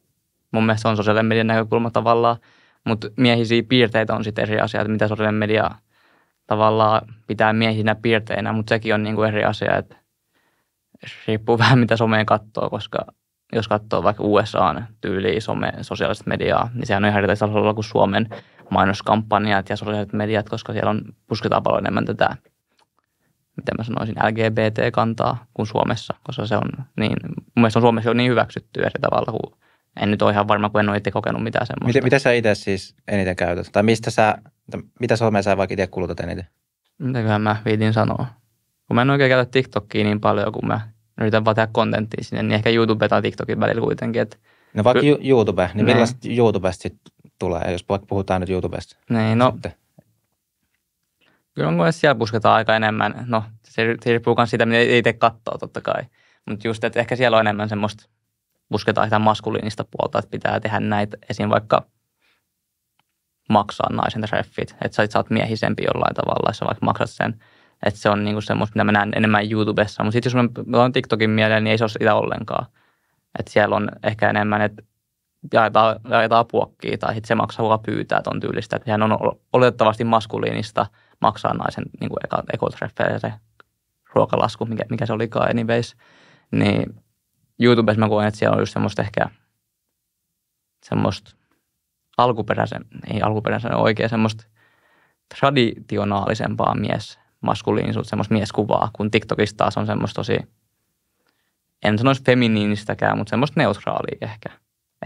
S2: Mun mielestä se on sosiaalisen median näkökulma tavallaan, mutta miehisiä piirteitä on sitten eri asia, että mitä sosiaalinen media tavallaan pitää miehisinä piirteinä, mutta sekin on niinku eri asia, että riippuu vähän mitä someen katsoo, koska jos katsoo vaikka USA tyyliä some, sosiaalista mediaa, niin sehän on ihan eri tasolla kuin Suomen mainoskampanjat ja sosiaaliset mediat, koska siellä on pusketaan paljon enemmän tätä, miten mä sanoisin, LGBT-kantaa kuin Suomessa, koska se on niin, mun mielestä on Suomessa jo niin hyväksytty eri tavalla kuin
S1: en nyt ole ihan varma, kun en ole itse kokenut mitään semmoista. Mitä, mitä sä itse siis eniten käytät? Tai mistä sä, mitä somea sä vaikka itse kulutat eniten?
S2: Mitäköhän mä viitin sanoa?
S1: kun mä en oikein käytä TikTokia niin paljon, kun mä yritän vaan tehdä kontenttia sinne, niin ehkä YouTube tai TikTokin välillä kuitenkin. Et no vaikka ky- YouTube, niin millaista niin. YouTubesta sitten tulee, jos vaikka puhutaan nyt YouTubesta? Niin, no sitten.
S2: kyllä mun siellä pusketaan aika enemmän. No se, se riippuu myös siitä, mitä itse katsoo totta kai. Mutta just, että ehkä siellä on enemmän semmoista, pusketaan sitä maskuliinista puolta, että pitää tehdä näitä esim. vaikka maksaa naisen treffit. Että sä, sä oot miehisempi jollain tavalla, jos sä vaikka maksat sen – että se on niinku semmoista, mitä mä näen enemmän YouTubessa. Mutta sitten jos mä otan TikTokin mieleen, niin ei se ole sitä ollenkaan. Että siellä on ehkä enemmän, että jaetaan, jaetaan puokkia tai sitten se maksaa pyytää ton tyylistä. Että sehän on oletettavasti maskuliinista maksaa naisen niin kuin eka, ekotreffeille se ruokalasku, mikä, mikä se olikaan anyways. Niin YouTubessa mä koen, että siellä on just semmoista ehkä semmoista alkuperäisen, ei alkuperäisen oikein, semmoista traditionaalisempaa mies maskuliinisuutta, semmoista mieskuvaa, kun TikTokissa taas on semmoista tosi, en sanoisi feminiinistäkään, mutta semmoista neutraalia ehkä.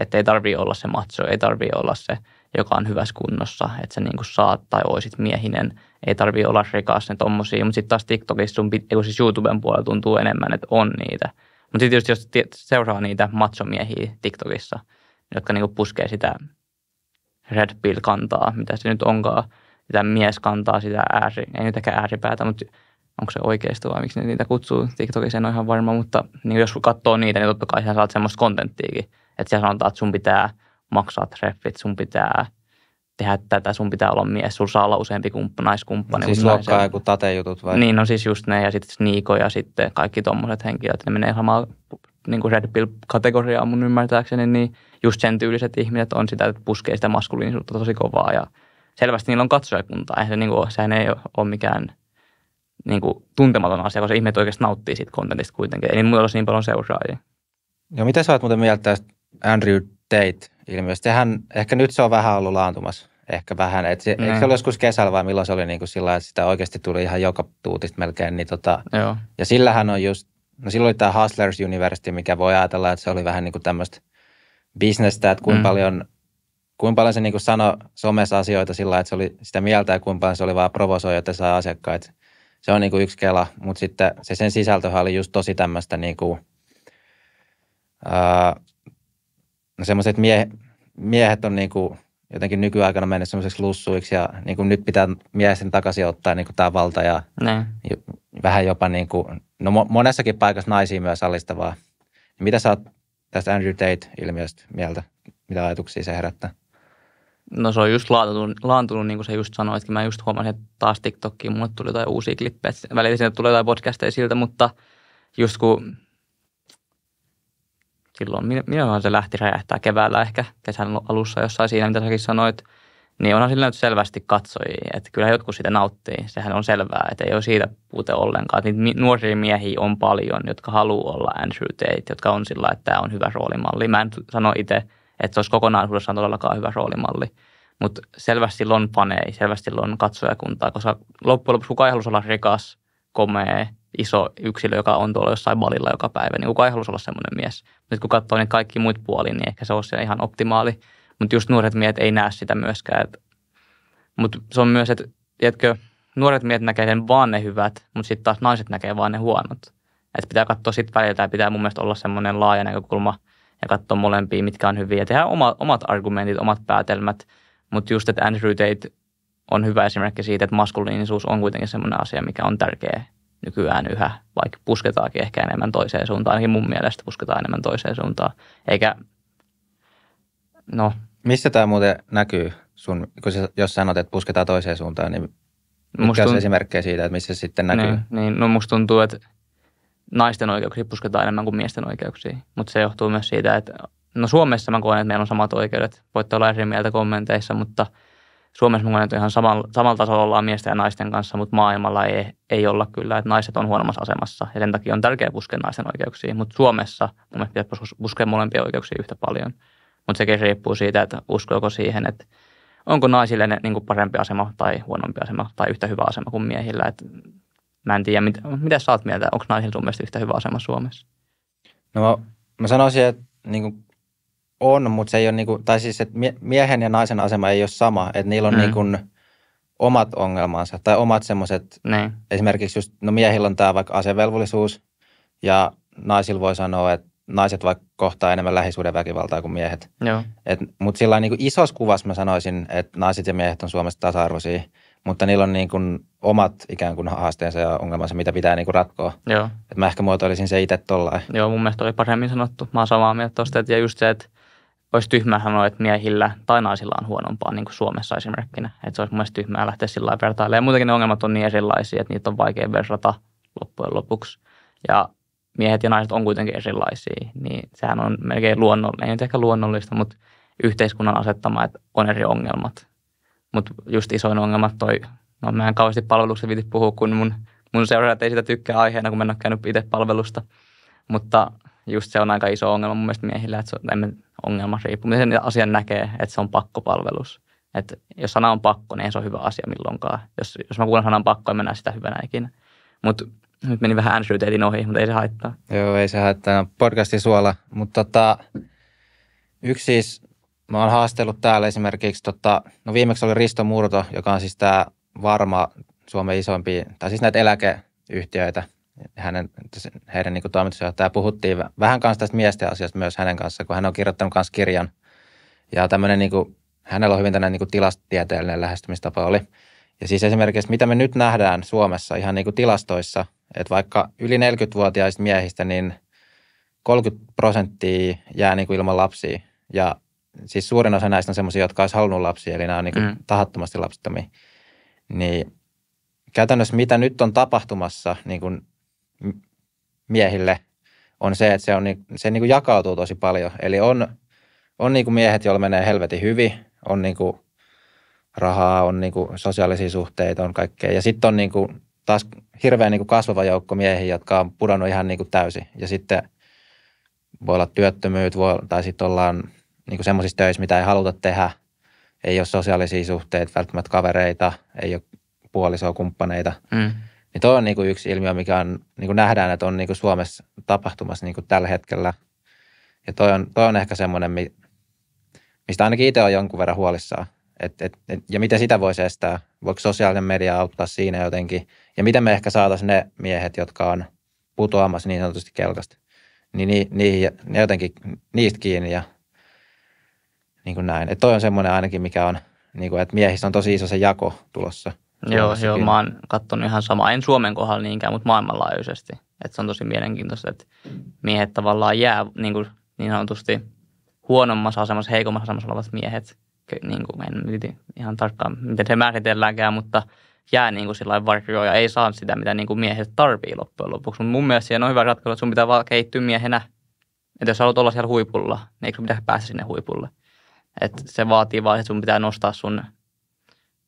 S2: Että ei tarvi olla se macho, ei tarvii olla se, joka on hyvässä kunnossa, että sä niin kuin saat tai oisit miehinen, ei tarvii olla rikas ne tommosia, mutta sitten taas TikTokissa sun, kun siis YouTuben puolella tuntuu enemmän, että on niitä. Mutta sitten jos seuraa niitä machomiehiä TikTokissa, jotka niin puskee sitä red pill kantaa, mitä se nyt onkaan, sitä mies kantaa sitä ääri, ei nytkään ääripäätä, mutta onko se oikeisto vai miksi ne niitä kutsuu TikTokissa, en ole ihan varma, mutta niin jos katsoo niitä, niin totta kai sä saat semmoista kontenttiakin, että siellä sanotaan, että sun pitää maksaa treffit, sun pitää tehdä tätä, sun pitää olla mies, sun saa olla useampi kumppa, naiskumppani. Siis luokkaa joku
S1: tatejutut vai? Niin, no
S2: siis just ne ja sitten Niiko ja sitten kaikki tommoset henkilöt, ne menee samaan niin kuin Red Pill-kategoriaan mun ymmärtääkseni, niin just sen tyyliset ihmiset on sitä, että puskee sitä maskuliinisuutta tosi kovaa ja – selvästi niillä on katsojakuntaa. Eihän se, niin kuin, sehän ei ole mikään niin kuin,
S1: tuntematon asia, koska ihmiset oikeasti nauttii siitä kontentista kuitenkin. Ei niillä olisi niin paljon seuraajia. Ja no, mitä sä oot muuten mieltä tästä Andrew Tate ilmiöstä? Sehän, ehkä nyt se on vähän ollut laantumassa. Ehkä vähän. Et se, mm. eikö se mm. ollut joskus kesällä vai milloin se oli niin kuin sillä että sitä oikeasti tuli ihan joka tuutista melkein. Niin tota, Joo. Ja sillähän on just, no silloin oli tämä Hustlers University, mikä voi ajatella, että se oli vähän niin kuin tämmöistä bisnestä, että kuinka mm. paljon kuinka paljon se niin kuin sanoi somessa asioita sillä että se oli sitä mieltä ja kuinka paljon se oli vaan provosoi, että saa asiakkaita. Se on niin kuin yksi kela, mutta sitten se sen sisältöhän oli just tosi tämmöistä niin kuin, no semmoiset mie, miehet on niin kuin jotenkin nykyaikana mennyt semmoiseksi lussuiksi ja niin kuin nyt pitää miesten takaisin ottaa niin kuin tämä valta ja Näin. vähän jopa niin kuin, no monessakin paikassa naisiin myös alistavaa. Mitä sä oot tästä Andrew Tate-ilmiöstä mieltä? Mitä ajatuksia se herättää? No se on just
S2: laantunut, laantunut niin kuin sä just sanoitkin. Mä just huomasin, että taas TikTokkiin mulle tuli jotain uusia klippejä. Välillä sinne tulee jotain podcasteja siltä, mutta just kun silloin, milloinhan se lähti räjähtää keväällä ehkä kesän alussa jossain siinä, mitä säkin sanoit, niin onhan sillä nyt selvästi katsoi, että kyllä jotkut sitä nauttii, sehän on selvää, että ei ole siitä puute ollenkaan. niitä nuoria miehiä on paljon, jotka haluaa olla Andrew Tate, jotka on sillä, että tämä on hyvä roolimalli. Mä en sano itse että se olisi kokonaisuudessaan todellakaan hyvä roolimalli. Mutta selvästi sillä on fanei, selvästi sillä on katsojakuntaa, koska loppujen lopuksi kukaan ei halus olla rikas, komea, iso yksilö, joka on tuolla jossain balilla joka päivä, niin kukaan ei halus olla semmoinen mies. Nyt kun katsoo niin kaikki muut puoli, niin ehkä se olisi ihan optimaali. Mutta just nuoret miehet ei näe sitä myöskään. Mutta se on myös, että tiedätkö, nuoret miehet näkee sen vaan ne hyvät, mutta sitten taas naiset näkee vaan ne huonot. Että pitää katsoa sitten väliltä ja pitää mun mielestä olla semmoinen laaja näkökulma – ja katsoa molempia, mitkä on hyviä. Tehdään oma, omat argumentit, omat päätelmät, mutta just, että Andrew Tate on hyvä esimerkki siitä, että maskuliinisuus on kuitenkin sellainen asia, mikä on tärkeä nykyään yhä, vaikka pusketaankin ehkä enemmän toiseen suuntaan, ainakin mun mielestä pusketaan enemmän toiseen suuntaan,
S1: eikä, no. Missä tämä muuten näkyy sun, kun sä, jos sanot, että pusketaan toiseen suuntaan, niin Musta on tunt- esimerkkejä siitä, että missä se sitten näkyy? Niin, niin, no musta tuntuu, että
S2: naisten oikeuksia pusketaan enemmän kuin miesten oikeuksia.
S1: Mutta se johtuu myös
S2: siitä, että no Suomessa mä koen, että meillä on samat oikeudet. Voitte olla eri mieltä kommenteissa, mutta Suomessa mä koen, että ihan samalla, samalla tasolla ollaan miesten ja naisten kanssa, mutta maailmalla ei, ei olla kyllä, että naiset on huonommassa asemassa. Ja sen takia on tärkeää puskea naisten oikeuksia, mutta Suomessa mun pitäisi puskea molempia oikeuksia yhtä paljon. Mutta sekin riippuu siitä, että uskoako siihen, että onko naisille niin kuin parempi asema tai huonompi asema tai yhtä hyvä asema kuin miehillä. Että Mä en tiedä,
S1: mit, mitä sä oot mieltä, onko naisilla sun
S2: mielestä yhtä hyvä asema Suomessa?
S1: No mä, mä sanoisin, että niin kuin on, mutta se ei ole, niin kuin, tai siis että miehen ja naisen asema ei ole sama, että niillä on mm. niin kuin, omat ongelmansa tai omat semmoiset, niin. esimerkiksi just, no miehillä on tämä vaikka asevelvollisuus ja naisilla voi sanoa, että naiset vaikka kohtaa enemmän lähisuuden väkivaltaa kuin miehet. Mutta sillä niin isossa kuvassa mä sanoisin, että naiset ja miehet on Suomessa tasa-arvoisia mutta niillä on niin kuin omat ikään kuin haasteensa ja ongelmansa, mitä pitää niin kuin ratkoa. Joo. Et mä ehkä muotoilisin se itse tollain.
S2: Joo, mun mielestä oli paremmin sanottu. Mä oon samaa mieltä tuosta, että ja just se, että olisi tyhmää sanoa, että miehillä tai naisilla on huonompaa, niin kuin Suomessa esimerkkinä. Että se olisi mun mielestä tyhmää lähteä sillä lailla vertailemaan. Ja muutenkin ne ongelmat on niin erilaisia, että niitä on vaikea verrata loppujen lopuksi. Ja miehet ja naiset on kuitenkin erilaisia, niin sehän on melkein luonnollinen, ei nyt ehkä luonnollista, mutta yhteiskunnan asettama, että on eri ongelmat. Mutta just isoin ongelma toi, no mä en kauheasti palveluksen viti puhua, kun mun, mun seuraajat ei sitä tykkää aiheena, kun mä en ole käynyt itse palvelusta. Mutta just se on aika iso ongelma mun mielestä miehillä, että se on ongelma riippuu, miten asian näkee, että se on pakkopalvelus. Et jos sana on pakko, niin ei se ole hyvä asia milloinkaan. Jos, jos mä kuulen sanan pakko, en mä näe sitä hyvänä ikinä.
S1: Mutta nyt meni vähän Andrew ohi, mutta ei se haittaa. Joo, ei se haittaa. Podcastin suola. Mutta tota, yksi siis mä oon haastellut täällä esimerkiksi, tota, no viimeksi oli Risto Murto, joka on siis tämä varma Suomen isompi, tai siis näitä eläkeyhtiöitä, hänen, heidän niin toimitusjohtaja puhuttiin vähän kanssa tästä miesten asiasta myös hänen kanssa, kun hän on kirjoittanut myös kirjan. Ja tämmöinen, niin hänellä on hyvin tämmöinen niin tilastotieteellinen lähestymistapa oli. Ja siis esimerkiksi, mitä me nyt nähdään Suomessa ihan niin kuin tilastoissa, että vaikka yli 40-vuotiaista miehistä, niin 30 prosenttia jää niin kuin ilman lapsia. Ja siis suurin osa näistä on semmoisia, jotka olisi halunnut lapsia, eli nämä on niin kuin mm. tahattomasti lapsettomia. Niin käytännössä mitä nyt on tapahtumassa niin kuin miehille on se, että se, on, niinku, se niin kuin jakautuu tosi paljon. Eli on, on niin kuin miehet, joilla menee helvetin hyvin, on niin kuin rahaa, on niin kuin sosiaalisia suhteita, on kaikkea. Ja sitten on niin kuin taas hirveän niin kuin kasvava joukko miehiä, jotka on pudonnut ihan niin kuin täysin. Ja sitten voi olla työttömyyt, voi, tai sitten ollaan niin semmoisissa töissä, mitä ei haluta tehdä. Ei ole sosiaalisia suhteita, välttämättä kavereita, ei ole puolisoa, kumppaneita. Mm. Niin toi on niin kuin yksi ilmiö, mikä on, niin kuin nähdään, että on niin kuin Suomessa tapahtumassa niin kuin tällä hetkellä. Ja toi on, toi on ehkä semmoinen, mistä ainakin itse on jonkun verran huolissaan. Et, et, et, ja miten sitä voisi estää? Voiko sosiaalinen media auttaa siinä jotenkin? Ja miten me ehkä saataisiin ne miehet, jotka on putoamassa niin sanotusti kelkasta, niin ni, ni, ni, jotenkin niistä kiinni ja niin kuin näin. että toi on semmoinen ainakin, mikä on, niin kuin, että miehistä on tosi iso se jako tulossa. Joo, joo, mä oon katsonut ihan samaa. En Suomen kohdalla niinkään, mutta
S2: maailmanlaajuisesti. Et se on tosi mielenkiintoista, että miehet tavallaan jää niin, kuin, niin sanotusti huonommassa asemassa, heikommassa asemassa olevat miehet. Niin kuin, en ihan tarkkaan, miten se määritelläänkään, mutta jää niin kuin sillä varjoon ja ei saa sitä, mitä niin kuin miehet tarvii loppujen lopuksi. Mutta mun mielestä siinä on hyvä ratkaisu, että sun pitää vaan kehittyä miehenä. Että jos haluat olla siellä huipulla, niin eikö sun pitäisi päästä sinne huipulle – et se vaatii vaan, että sun pitää nostaa sun,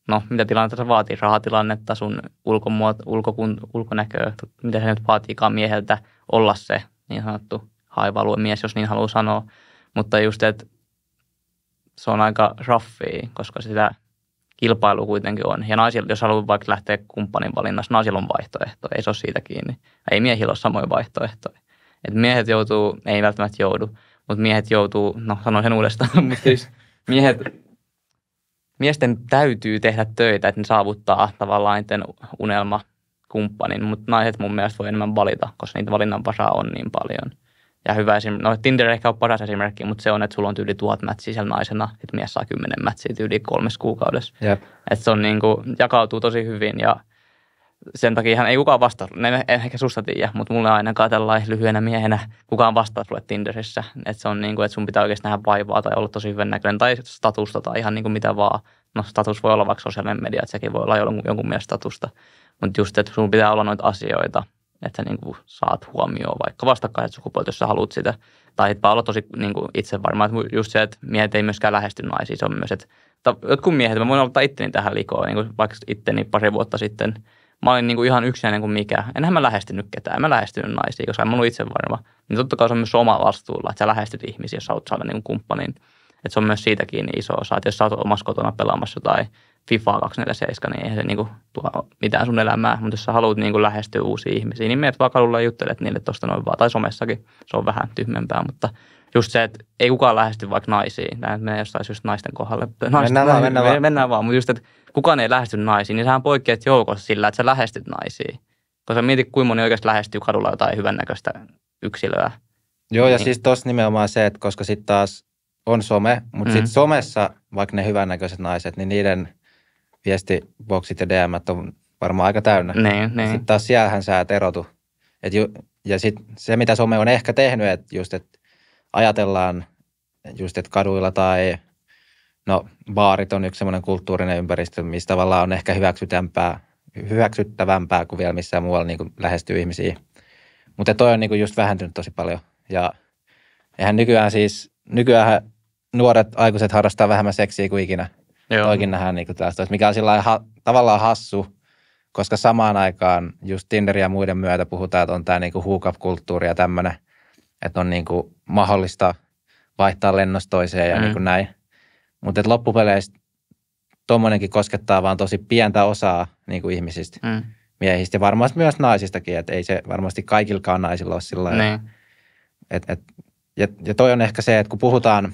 S2: no mitä tilannetta se vaatii, rahatilannetta, sun ulkomuot, ulkokun, ulkonäköä, mitä se nyt vaatiikaan mieheltä olla se niin sanottu haivaluemies, jos niin haluaa sanoa. Mutta just, että se on aika raffia, koska sitä kilpailu kuitenkin on. Ja naisilla, jos haluaa vaikka lähteä kumppanin valinnassa, naisilla on vaihtoehto, ei se ole siitä kiinni. Ei miehillä ole samoja vaihtoehtoja. Et miehet joutuu, ei välttämättä joudu, mutta miehet joutuu, no sanoin sen uudestaan, mutta siis miehet, miesten täytyy tehdä töitä, että ne saavuttaa tavallaan niiden unelma kumppanin, mutta naiset mun mielestä voi enemmän valita, koska niitä valinnanvaraa on niin paljon. Ja hyvä esimerkki, no Tinder ehkä on paras esimerkki, mutta se on, että sulla on tyyli tuhat mätsiä siellä naisena, että mies saa kymmenen mätsiä tyyli kolmessa kuukaudessa. Yep. Että se on niin kuin, jakautuu tosi hyvin ja – sen takia ihan ei kukaan vastaa, en ehkä susta tiedä, mutta mulle ainakaan tällainen lyhyenä miehenä kukaan vastaa sulle Tinderissä. Että se on niin kuin, että sun pitää oikeasti nähdä vaivaa tai olla tosi hyvän näköinen tai statusta tai ihan niin kuin mitä vaan. No status voi olla vaikka sosiaalinen media, että sekin voi olla jonkun, jonkun mielestä statusta. Mutta just, että sun pitää olla noita asioita, että sä niin kuin saat huomioon vaikka vastakkaiset sukupuolet, jos sä haluat sitä. Tai et olla tosi niin kuin itse varma, että just se, että miehet ei myöskään lähesty naisiin, se on myös, että jotkut miehet, mä voin ottaa itteni tähän likoon, niin kuin vaikka itteni pari vuotta sitten – mä olin niin kuin ihan yksinäinen kuin mikä. Enhän mä lähestynyt ketään, mä lähestynyt naisia, koska en mä ollut itse varma. Niin totta kai se on myös oma vastuulla, että sä lähestyt ihmisiä, jos sä saada niin kumppanin. että se on myös siitä kiinni iso osa, että jos sä oot omassa kotona pelaamassa jotain FIFA 247, niin eihän se niin kuin tuo mitään sun elämää. Mutta jos sä haluat niin kuin lähestyä uusia ihmisiä, niin meet vaan kadulla ja juttelet niille tuosta noin vaan. Tai somessakin se on vähän tyhmempää, mutta just se, että ei kukaan lähesty vaikka naisiin. Tämä menee jostain just naisten kohdalle. Naisten, mennään, vaan, mennään, vaan. mennään vaan. Mutta just, että kukaan ei lähesty naisiin, niin sehän poikkeat joukossa sillä, että sä lähestyt naisiin. Koska mieti, kuinka
S1: moni oikeasti lähestyy kadulla jotain hyvännäköistä yksilöä. Joo, ja niin. siis tuossa nimenomaan se, että koska sitten taas on some, mutta mm-hmm. sitten mm. somessa, vaikka ne hyvännäköiset naiset, niin niiden viestiboksit ja DM on varmaan aika täynnä. Niin, niin. Sitten taas siellähän sä et erotu. Et ju, ja sitten se, mitä some on ehkä tehnyt, että just, että ajatellaan just, että kaduilla tai no baarit on yksi semmoinen kulttuurinen ympäristö, missä tavallaan on ehkä hyväksytämpää, hyväksyttävämpää kuin vielä missään muualla niin kuin lähestyy ihmisiä. Mutta toi on niin kuin just vähentynyt tosi paljon ja eihän nykyään siis, nykyään nuoret aikuiset harrastaa vähemmän seksiä kuin ikinä. Joo. Toikin nähdään niin kuin tästä, mikä on sillä ha, tavallaan hassu, koska samaan aikaan just Tinderin ja muiden myötä puhutaan, että on tämä niin hookup kulttuuri ja tämmöinen – että on niin kuin mahdollista vaihtaa lennosta toiseen ja mm. niin kuin näin. Mutta loppupeleissä tuommoinenkin koskettaa vaan tosi pientä osaa niin kuin ihmisistä, mm. miehistä ja varmasti myös naisistakin, että ei se varmasti kaikillakaan naisilla ole sillä lailla. Mm. Et, et, ja, ja toi on ehkä se, että kun puhutaan,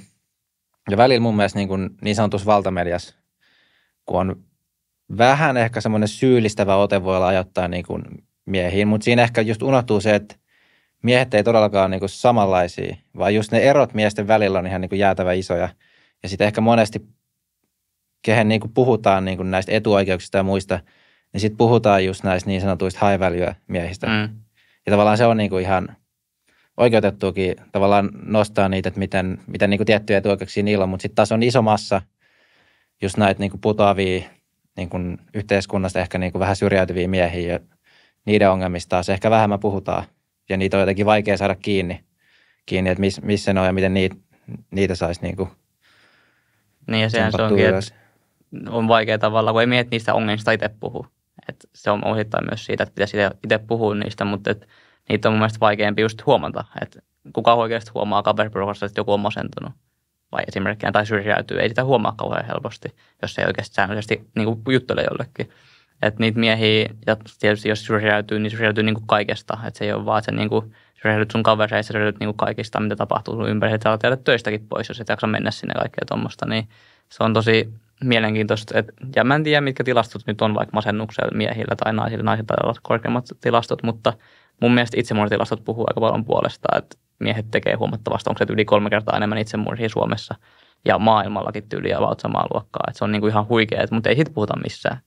S1: ja välillä mun mielestä niin, kuin niin sanotussa valtamediassa, kun on vähän ehkä semmoinen syyllistävä ote voi olla ajoittaa niin kuin miehiin, mutta siinä ehkä just unohtuu se, että miehet ei todellakaan ole niin samanlaisia, vaan just ne erot miesten välillä on ihan niin jäätävä isoja. Ja sitten ehkä monesti, kehen niin puhutaan niin näistä etuoikeuksista ja muista, niin sitten puhutaan just näistä niin sanotuista high miehistä. Mm. Ja tavallaan se on niin ihan oikeutettuakin tavallaan nostaa niitä, että miten, miten niin tiettyjä etuoikeuksia niillä on, mutta sitten taas on iso massa just näitä niin putoavia niin kuin yhteiskunnasta ehkä niin kuin vähän syrjäytyviä miehiä ja niiden ongelmista taas ehkä vähemmän puhutaan ja niitä on jotenkin vaikea saada kiinni, kiinni että mis, missä ne on ja miten niitä, niitä saisi niin kuin Niin ja sehän se onkin, että
S2: on vaikea tavallaan, kun ei mietit niistä ongelmista itse puhua. Et se on osittain myös siitä, että pitäisi itse puhua niistä, mutta et niitä on mun mielestä vaikeampi just huomata, että kuka oikeasti huomaa kaveriporukassa, että joku on masentunut vai esimerkkinä tai syrjäytyy. Ei sitä huomaa kauhean helposti, jos ei oikeasti säännöllisesti niin juttele jollekin. Että niitä miehiä, ja tietysti jos syrjäytyy, niin syrjäytyy niin kuin kaikesta. Että se ei ole vaan se niin kuin, syrjäydyt sun kavereissa, syrjäydyt niin kuin kaikista, mitä tapahtuu sun ympärillä. Että tehdä töistäkin pois, jos et jaksa mennä sinne kaikkea tuommoista. Niin se on tosi mielenkiintoista. Et, ja mä en tiedä, mitkä tilastot nyt on vaikka masennuksella miehillä tai naisilla. Naisilla taitaa olla korkeammat tilastot, mutta mun mielestä itsemurhatilastot puhuu aika paljon puolesta, että miehet tekee huomattavasti, onko se yli kolme kertaa enemmän itsemurhia Suomessa ja maailmallakin tyyliä about samaa luokkaa. Et se on niinku ihan huikea, mutta ei siitä puhuta missään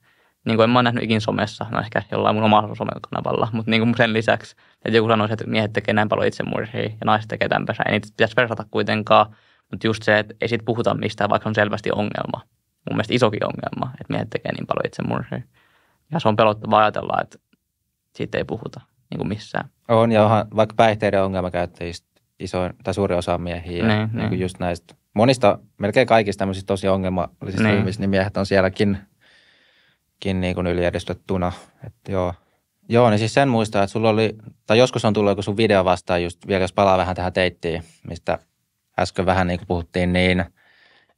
S2: niin kuin en mä nähnyt ikin somessa, no ehkä jollain mun omalla somekanavalla, mutta niin kuin sen lisäksi, että joku sanoisi, että miehet tekee näin paljon itsemurhia ja naiset tekee tämän pesän, ei niitä pitäisi versata kuitenkaan, mutta just se, että ei siitä puhuta mistään, vaikka on selvästi ongelma. Mun mielestä isokin ongelma, että miehet tekee niin paljon itsemurhia.
S1: Ja se on pelottavaa ajatella, että siitä ei puhuta niin kuin missään. On, ja onhan vaikka päihteiden käyttäjistä isoin, tai suuri osa miehiä. Niin, ja niin. Niin just näistä monista, melkein kaikista tämmöisistä tosi ongelmallisista niin. ihmisistä, niin miehet on sielläkin niin kuin yliedistettuna. Että joo. Joo, niin siis sen muistaa, että sulla oli, tai joskus on tullut joku sun video vastaan, just vielä jos palaa vähän tähän teittiin, mistä äsken vähän niin kuin puhuttiin, niin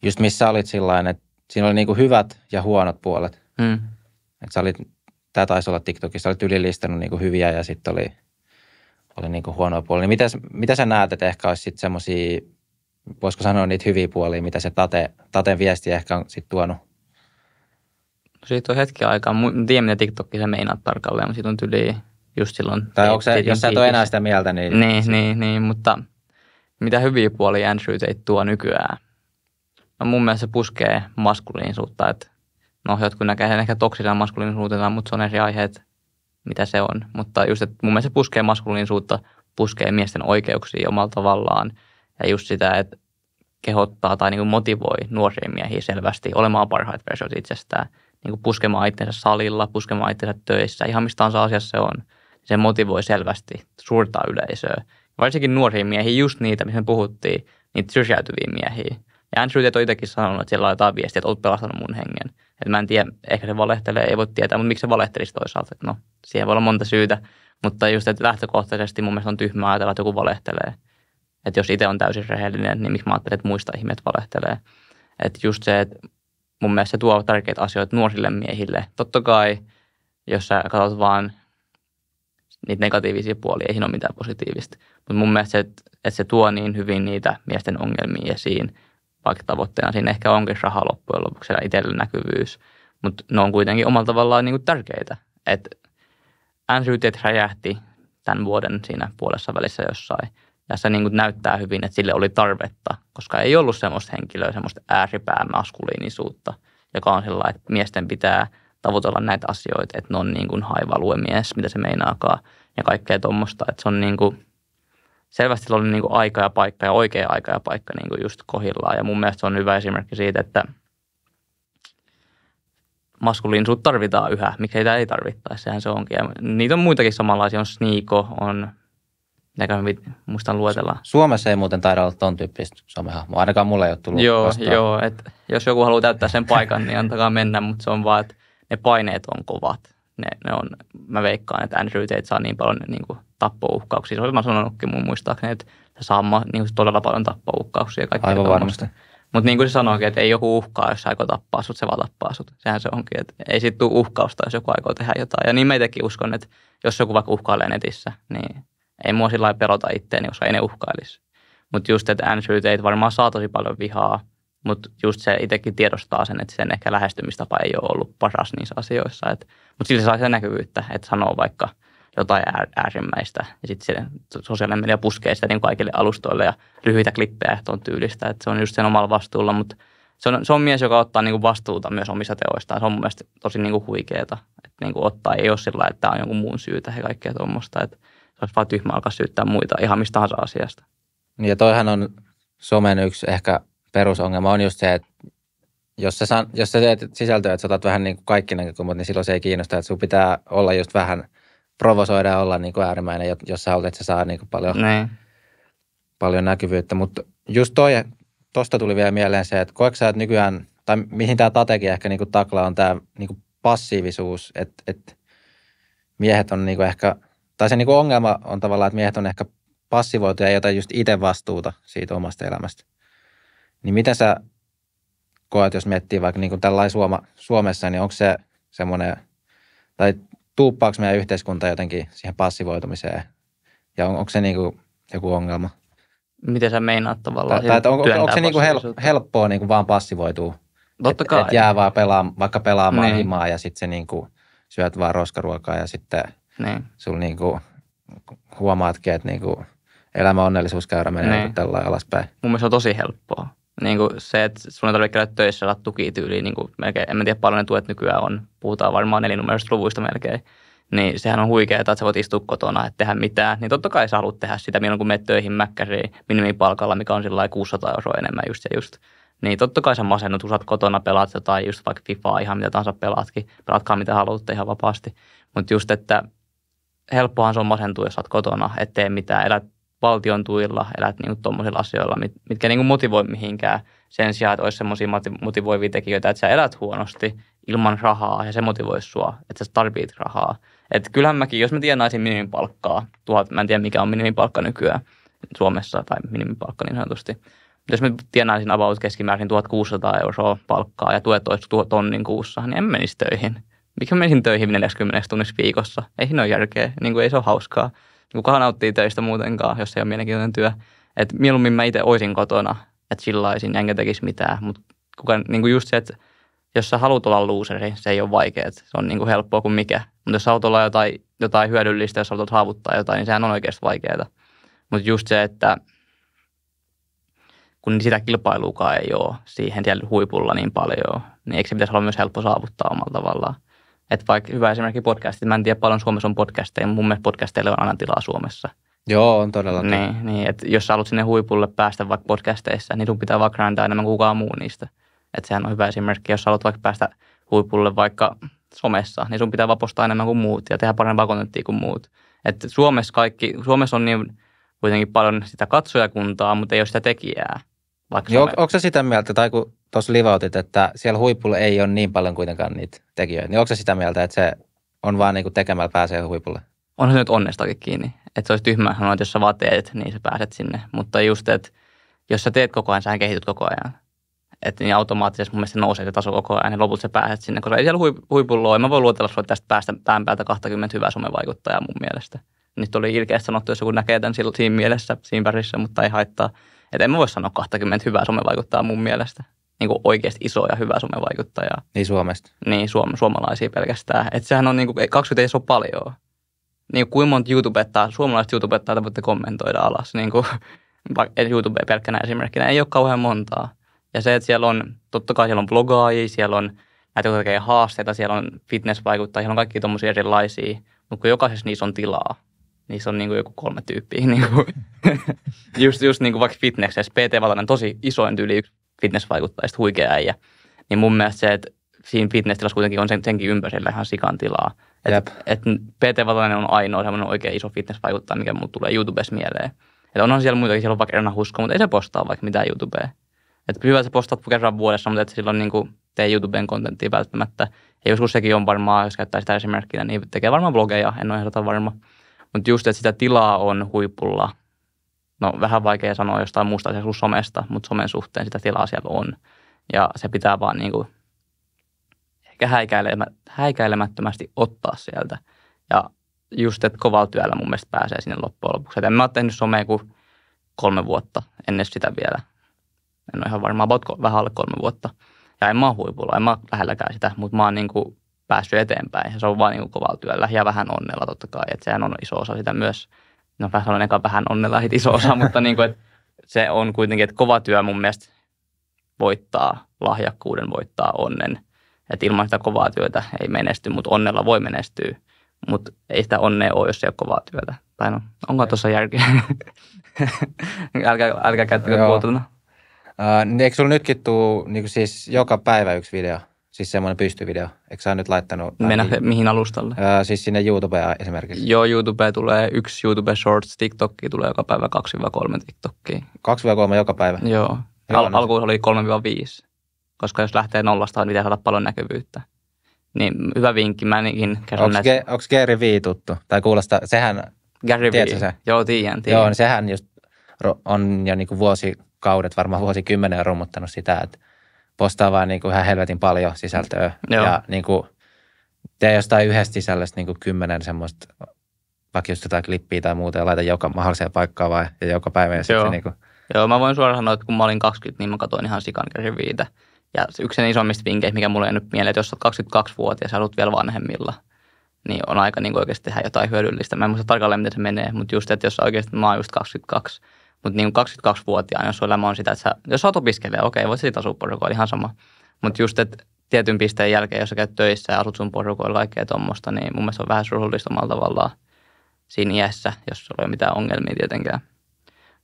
S1: just missä olit sillä että siinä oli niin kuin hyvät ja huonot puolet. Mm. Että sä olit, tämä taisi olla TikTokissa, olit ylilistannut niin kuin hyviä ja sitten oli, oli niin kuin huonoa puolia. Niin mitä, mitä sä näet, että ehkä olisi sitten semmoisia, voisiko sanoa niitä hyviä puolia, mitä se tate, Taten viesti ehkä on sitten tuonut siitä on hetki
S2: aikaa. En tiedä, mitä TikTokissa meinaat
S1: tarkalleen, mutta siitä on tyli just silloin.
S2: Tai onko se, jos sä et ole enää sitä mieltä, niin... Niin, se... niin, niin, mutta mitä hyviä puolia Andrew Tate tuo nykyään? No mun mielestä se puskee maskuliinisuutta, että no jotkut näkee sen ehkä toksisena maskuliinisuutena, mutta se on eri aiheet, mitä se on. Mutta just, että mun mielestä se puskee maskuliinisuutta, puskee miesten oikeuksia omalla tavallaan ja just sitä, että kehottaa tai niin motivoi nuoria miehiä selvästi olemaan parhaita versioita itsestään – niin kuin puskemaan itsensä salilla, puskemaan itsensä töissä, ihan mistä tahansa asiassa se on. Niin se motivoi selvästi suurta yleisöä. Varsinkin nuoriin miehiin, just niitä, missä me puhuttiin, niitä syrjäytyviä miehiä. Ja Andrew Tate on itsekin sanonut, että siellä laitetaan viestiä, että olet pelastanut mun hengen. Et mä en tiedä, ehkä se valehtelee, ei voi tietää, mutta miksi se valehtelisi toisaalta? Et no, siihen voi olla monta syytä, mutta just että lähtökohtaisesti mun mielestä on tyhmää ajatella, että joku valehtelee. Että jos itse on täysin rehellinen, niin miksi mä ajattelen, että muista ihmiset valehtelee. Että just se, että mun mielestä se tuo tärkeitä asioita nuorille miehille. Totta kai, jos sä katsot vaan niitä negatiivisia puolia, ei siinä ole mitään positiivista. Mutta mun mielestä se, että se tuo niin hyvin niitä miesten ongelmia esiin, vaikka tavoitteena siinä ehkä onkin raha loppujen lopuksi ja itsellä näkyvyys. Mutta ne on kuitenkin omalla tavallaan niinku tärkeitä. Että NCT räjähti tämän vuoden siinä puolessa välissä jossain – se niin kuin näyttää hyvin, että sille oli tarvetta, koska ei ollut semmoista henkilöä, semmoista ääripää maskuliinisuutta, joka on sellainen, että miesten pitää tavoitella näitä asioita, että ne on niin kuin haivaluemies, mitä se meinaakaan ja kaikkea tuommoista. Että se on niin kuin, selvästi oli niin kuin aika ja paikka ja oikea aika ja paikka niin kuin just kohillaan. Ja mun mielestä se on hyvä esimerkki siitä, että maskuliinisuutta tarvitaan yhä. Miksi sitä ei tarvittaisi? Sehän se onkin. Ja niitä on muitakin samanlaisia. On
S1: Sniiko, on Mitäkään muistan luetella. Suomessa ei muuten taida olla ton tyyppistä somehahmoa. Ainakaan mulle ei ole tullut Joo, vastaan. joo että jos
S2: joku haluaa täyttää sen paikan, niin antakaa mennä, mutta se on vaan, että ne paineet on kovat. Ne, ne on, mä veikkaan, että Andrew Tate saa niin paljon niin kuin, tappouhkauksia. Se on mä sanonutkin mun muistaakseni, että se saa niin kuin, todella paljon tappouhkauksia. Ja Aivan tommoista. varmasti. Mutta niin kuin se sanoikin, että ei joku uhkaa, jos aikoo tappaa sut, se vaan tappaa sut. Sehän se onkin, että ei sit tule uhkausta, jos joku aikoo tehdä jotain. Ja niin meitäkin uskon, että jos joku vaikka uhkailee netissä, niin ei mua sillä lailla pelota itteeni, koska ei ne uhkailisi. Mutta just, että Tate varmaan saa tosi paljon vihaa, mutta just se itsekin tiedostaa sen, että sen ehkä lähestymistapa ei ole ollut paras niissä asioissa. mutta silti saa sen näkyvyyttä, että sanoo vaikka jotain äärimmäistä ja sitten sosiaalinen media puskee sitä niin kaikille alustoille ja lyhyitä klippejä tuon tyylistä, että se on just sen omalla vastuulla, mutta se on, se on mies, joka ottaa niinku vastuuta myös omista teoistaan. Se on mun mielestä tosi niinku huikeeta, että niinku ottaa ei ole sillä, että tämä on jonkun muun syytä ja kaikkea tuommoista.
S1: Että se olisi vaan tyhmä alkaa syyttää muita ihan mistä tahansa asiasta. Niin ja toihan on somen yksi ehkä perusongelma on just se, että jos sä, san, jos sä teet sisältöä, että sä otat vähän niin kuin kaikki näkökulmat, niin silloin se ei kiinnosta, että sun pitää olla just vähän, provosoida ja olla niin kuin äärimmäinen, jos sä haluat, että sä saa niinku niin kuin paljon, Näin. paljon näkyvyyttä. Mutta just toi, tosta tuli vielä mieleen se, että koetko sä, että nykyään, tai mihin tämä strategia ehkä niin kuin takla on tämä niin kuin passiivisuus, että, että miehet on niin kuin ehkä – tai se niin kuin ongelma on tavallaan, että miehet on ehkä passivoituja ja jotain just itse vastuuta siitä omasta elämästä. Niin miten sä koet, jos miettii vaikka niin tällainen Suoma, Suomessa, niin onko se semmoinen, tai tuuppaako meidän yhteiskunta jotenkin siihen passivoitumiseen? Ja on, onko se niin kuin joku ongelma? Miten sä meinaat tavallaan? Tai, tai on, onko, onko se niin kuin hel, helppoa niin kuin vaan passivoituu? Totta et, kai. Et jää vaan pelaa, vaikka pelaamaan niin. himaa ja sitten se niin kuin syöt vaan roskaruokaa ja sitten – niin. Sulla niinku, huomaatkin, että niinku elämä onnellisuuskäyrä menee niin. Niinku tällä alaspäin. Mun mielestä on tosi helppoa.
S2: Niin kuin se, että sun ei tarvitse käydä töissä, olla tukityyliin, niin kuin melkein, en mä tiedä paljon ne tuet nykyään on, puhutaan varmaan nelinumeroista luvuista melkein, niin sehän on huikeaa, että sä voit istua kotona, että tehdä mitään. Niin totta kai sä haluat tehdä sitä milloin, kun menet töihin mäkkäriin minimipalkalla, mikä on sillä 600 euroa enemmän just ja just. Niin totta kai sä masennut, kun sä kotona pelaat jotain, just vaikka Fifaa, ihan mitä tahansa pelaatkin, pelatkaa mitä haluatte ihan vapaasti. Mutta just, että helppohan se on masentua, jos olet kotona, ettei mitään, elät valtion tuilla, elät niinku tuommoisilla asioilla, mit, mitkä niinku motivoi mihinkään sen sijaan, että olisi semmoisia motivoivia tekijöitä, että sä elät huonosti ilman rahaa ja se motivoi sua, että sä tarvitset rahaa. että kyllähän mäkin, jos mä tienaisin minimipalkkaa, tuhat, mä en tiedä mikä on minimipalkka nykyään Suomessa tai minimipalkka niin sanotusti, jos mä tienaisin about keskimäärin 1600 euroa palkkaa ja tuet olisi tonnin kuussa, niin en menisi töihin miksi mä menisin töihin 40 tunnissa viikossa? Ei siinä ole järkeä, niin kuin ei se ole hauskaa. Niin Kukahan nauttii töistä muutenkaan, jos ei ole mielenkiintoinen työ. Et mieluummin mä itse oisin kotona, että chillaisin, enkä tekisi mitään. Mutta niin kuin just se, että jos sä haluat olla luuseri, se ei ole vaikea, Se on niin kuin helppoa kuin mikä. Mutta jos haluat olla jotain, jotain hyödyllistä, jos haluat saavuttaa jotain, niin sehän on oikeasti vaikeaa. Mutta just se, että kun sitä kilpailukaan ei ole siihen siellä huipulla niin paljon, niin eikö se pitäisi olla myös helppo saavuttaa omalla tavallaan. Että vaikka hyvä esimerkki podcastit, mä en tiedä paljon Suomessa on podcasteja, mun mielestä podcasteille on aina tilaa Suomessa. Joo, on todella. Niin, niin että jos sä haluat sinne huipulle päästä vaikka podcasteissa, niin sun pitää vaikka grindaa enemmän kuin kukaan muu niistä. Että sehän on hyvä esimerkki, jos sä haluat vaikka päästä huipulle vaikka somessa, niin sun pitää vapostaa enemmän kuin muut ja tehdä parempaa kontenttia kuin muut. Et Suomessa, kaikki, Suomessa on niin kuitenkin paljon sitä katsojakuntaa, mutta ei ole sitä tekijää.
S1: Vaikka Joo, onko se sitä mieltä, tai kun tuossa livautit, että siellä huipulla ei ole niin paljon kuitenkaan niitä tekijöitä, niin onko se sitä mieltä, että se on vaan niinku tekemällä pääsee huipulle? Onhan se nyt onnestakin
S2: kiinni. Että se olisi tyhmää sanoa, että jos sä vaan teet, niin sä pääset sinne. Mutta just, että jos sä teet koko ajan, sä kehityt koko ajan. Että niin automaattisesti mun mielestä nousee se taso koko ajan ja lopulta sä pääset sinne. Koska ei siellä huipulla ole. Mä voin luotella sulle tästä päästä pään päältä 20 hyvää somevaikuttajaa mun mielestä. Nyt oli ilkeästi sanottu, jos joku näkee tämän siinä mielessä, siinä värissä, mutta ei haittaa että en mä voi sanoa 20 hyvää somevaikuttajaa mun mielestä. Niin kuin oikeasti isoja hyvää somevaikuttajaa. Niin Suomesta. Niin, suom- suomalaisia pelkästään. Että sehän on niin kuin, 20 ei se ole paljon. Niin kuin monta YouTubetta, suomalaiset YouTubetta, te voitte kommentoida alas. Niin kuin, YouTube pelkkänä esimerkkinä ei ole kauhean montaa. Ja se, että siellä on, totta kai siellä on blogaajia, siellä on näitä jotka tekee haasteita, siellä on fitnessvaikuttajia, siellä on kaikki tuommoisia erilaisia, mutta jokaisessa niissä on tilaa niissä on niin kuin joku kolme tyyppiä. Niin kuin. just, just niin kuin vaikka fitnessessä, PT Valonen tosi isoin tyyli yksi fitnessvaikuttajista huikea äijä. Niin mun mielestä se, että siinä fitnesstilassa kuitenkin on sen, senkin ympärillä ihan sikan tilaa. Että PT Valonen on ainoa semmoinen oikein iso fitnessvaikuttaja, mikä mulle tulee YouTubessa mieleen. Että onhan siellä muitakin, siellä on vaikka Erna Husko, mutta ei se postaa vaikka mitään YouTubea. Että hyvä, että sä postaat kerran vuodessa, mutta että silloin niin kuin tee YouTubeen kontenttia välttämättä. Ja joskus sekin on varmaan, jos käyttää sitä esimerkkinä, niin tekee varmaan blogeja, en ole ihan varma. Mutta just, että sitä tilaa on huipulla. No vähän vaikea sanoa jostain muusta asiasta kuin somesta, mutta somen suhteen sitä tilaa siellä on. Ja se pitää vaan niin kuin ehkä häikäilemä, häikäilemättömästi ottaa sieltä. Ja just, että kovalla työllä mun mielestä pääsee sinne loppujen lopuksi. en mä ole tehnyt somea kuin kolme vuotta ennen sitä vielä. En ole ihan varma, vähän alle kolme vuotta. Ja en mä ole huipulla, en mä ole lähelläkään sitä, mutta mä oon niin kuin päässyt eteenpäin. Ja se on vain niin kovalla työllä ja vähän onnella totta kai. Että sehän on iso osa sitä myös. No vähän sanon eka vähän onnella iso osa, mutta niin kuin, että se on kuitenkin, että kova työ mun mielestä voittaa lahjakkuuden, voittaa onnen. Että ilman sitä kovaa työtä ei menesty, mutta onnella voi menestyä. Mutta ei sitä onnea ole, jos ei ole kovaa työtä.
S1: Tai no, onko niin. tuossa järkeä? älkää, älkää käyttäkö kuotuna. Äh, niin eikö sulla nytkin tule niin siis joka päivä yksi video? Siis semmoinen pystyvideo. Eikö sä nyt laittanut? Mennä mihin,
S2: mihin alustalle?
S1: Öö, siis sinne YouTubeen esimerkiksi. Joo, YouTube tulee yksi YouTube Shorts, TikTokki tulee joka päivä 2-3 TikTokkiin. 2-3 joka päivä? Joo.
S2: Al- alkuun oli 3-5, koska jos lähtee nollasta, niin pitää saada paljon näkyvyyttä.
S1: Niin hyvä vinkki, mä ainakin kerron onks näistä. Ge- Gary V tuttu? Tai kuulostaa, sehän... Gary Vee, se? joo tiedän, tiedän. Joo, niin sehän just on jo niinku vuosikaudet, varmaan vuosikymmenen rummuttanut sitä, että – postaa niin kuin ihan helvetin paljon sisältöä. Joo. Ja niin kuin, tee jostain yhdestä sisällöstä niin kuin kymmenen semmoista vaikka just jotain klippiä tai muuta ja laita joka mahdolliseen paikkaan vai ja joka päivä. Ja Joo. Niin kuin...
S2: Joo, mä voin suoraan sanoa, että kun mä olin 20, niin mä katsoin ihan sikan viitä. Ja yksi sen isommista vinkeistä, mikä mulle on nyt mieleen, että jos olet 22 vuotta ja asut vielä vanhemmilla, niin on aika niin oikeasti tehdä jotain hyödyllistä. Mä en muista tarkalleen, miten se menee, mutta just, että jos oikeasti mä oon just 22, mutta niin 22-vuotiaana sun elämä on sitä, että sä, jos sä oot opiskelija, okei, okay, voit siitä asua porukoilla, ihan sama. Mutta just, että tietyn pisteen jälkeen, jos sä käyt töissä ja asut sun porukoilla kaikkea tuommoista, niin mun mielestä on vähän surullista omalla tavallaan siinä iässä, jos sulla ei ole mitään ongelmia tietenkään.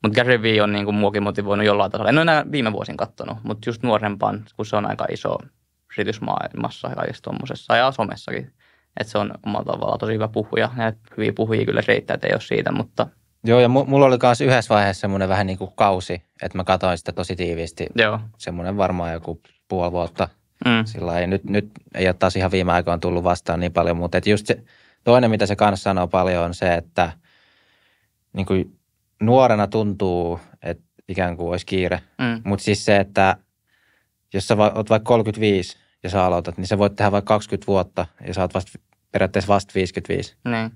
S2: Mutta Gary Vee on niin kuin muokin motivoinut jollain tasolla. En ole enää viime vuosin katsonut, mutta just nuorempaan, kun se on aika iso yritysmaailmassa ja kaikessa tuommoisessa ja somessakin. Että se on omalla tavallaan tosi hyvä puhuja. Näitä hyviä puhujia kyllä riittää, että ei ole siitä, mutta –
S1: Joo, ja mulla oli myös yhdessä vaiheessa semmoinen vähän niin kuin kausi, että mä katsoin sitä tosi tiiviisti. Joo. Semmoinen varmaan joku puoli vuotta. Mm. Sillä ei, nyt, nyt ei ole taas ihan viime aikoina tullut vastaan niin paljon, mutta et just se, toinen, mitä se kanssa sanoo paljon, on se, että niin kuin nuorena tuntuu, että ikään kuin olisi kiire. Mm. Mutta siis se, että jos sä oot vaikka 35 ja sä aloitat, niin sä voit tehdä vaikka 20 vuotta ja sä oot vasta, periaatteessa vasta 55. Niin.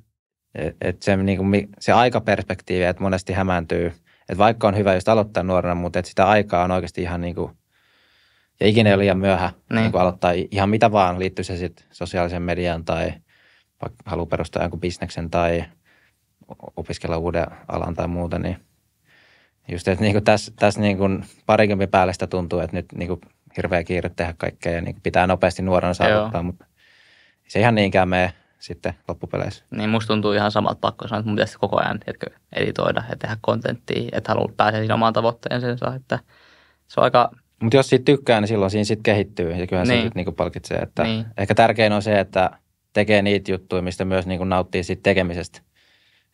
S1: Et, et se, niinku, se aikaperspektiivi, että monesti hämääntyy, että vaikka on hyvä just aloittaa nuorena, mutta et sitä aikaa on oikeasti ihan niin kuin, ja ikinä ei ole liian myöhä niin. Niin kuin aloittaa ihan mitä vaan, liittyy se sitten sosiaalisen median tai vaikka haluaa perustaa jonkun bisneksen tai opiskella uuden alan tai muuta, niin just, että niin kuin tässä, tässä niin kuin parikymmentä päälle sitä tuntuu, että nyt niin kuin hirveä kiire tehdä kaikkea ja niin kuin pitää nopeasti nuorena saavuttaa, Joo. mutta se ihan niinkään mene sitten loppupeleissä.
S2: Niin musta tuntuu ihan samalta pakko sanoa, että mun pitäisi
S1: koko ajan tiedätkö, editoida ja tehdä kontenttia, että haluat pääsee siinä omaan tavoitteensa, että se on aika... Mutta jos siitä tykkää, niin silloin siinä sitten kehittyy ja kyllähän niin. se sitten niinku palkitsee. Että niin. Ehkä tärkein on se, että tekee niitä juttuja, mistä myös niinku nauttii siitä tekemisestä.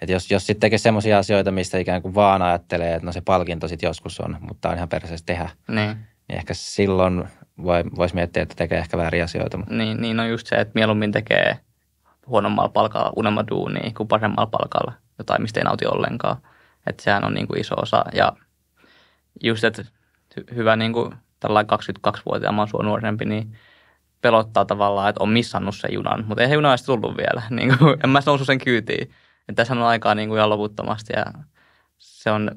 S1: Et jos, jos sitten tekee semmoisia asioita, mistä ikään kuin vaan ajattelee, että no se palkinto sitten joskus on, mutta on ihan perseessä tehdä, niin. niin ehkä silloin voi, voisi miettiä, että tekee ehkä vääriä asioita.
S2: Niin, niin on just se, että mieluummin tekee – huonommalla palkalla unelma duunia kuin paremmalla palkalla jotain, mistä ei nauti ollenkaan. Että sehän on niin kuin iso osa. Ja just, että hy- hyvä niin kuin tällainen 22-vuotiaan, mä oon nuorempi, niin pelottaa tavallaan, että on missannut sen junan, mutta ei se juna olisi tullut vielä. Niin kuin, en mä nousu sen kyytiin. Että tässä on aikaa niin kuin ihan loputtomasti ja se on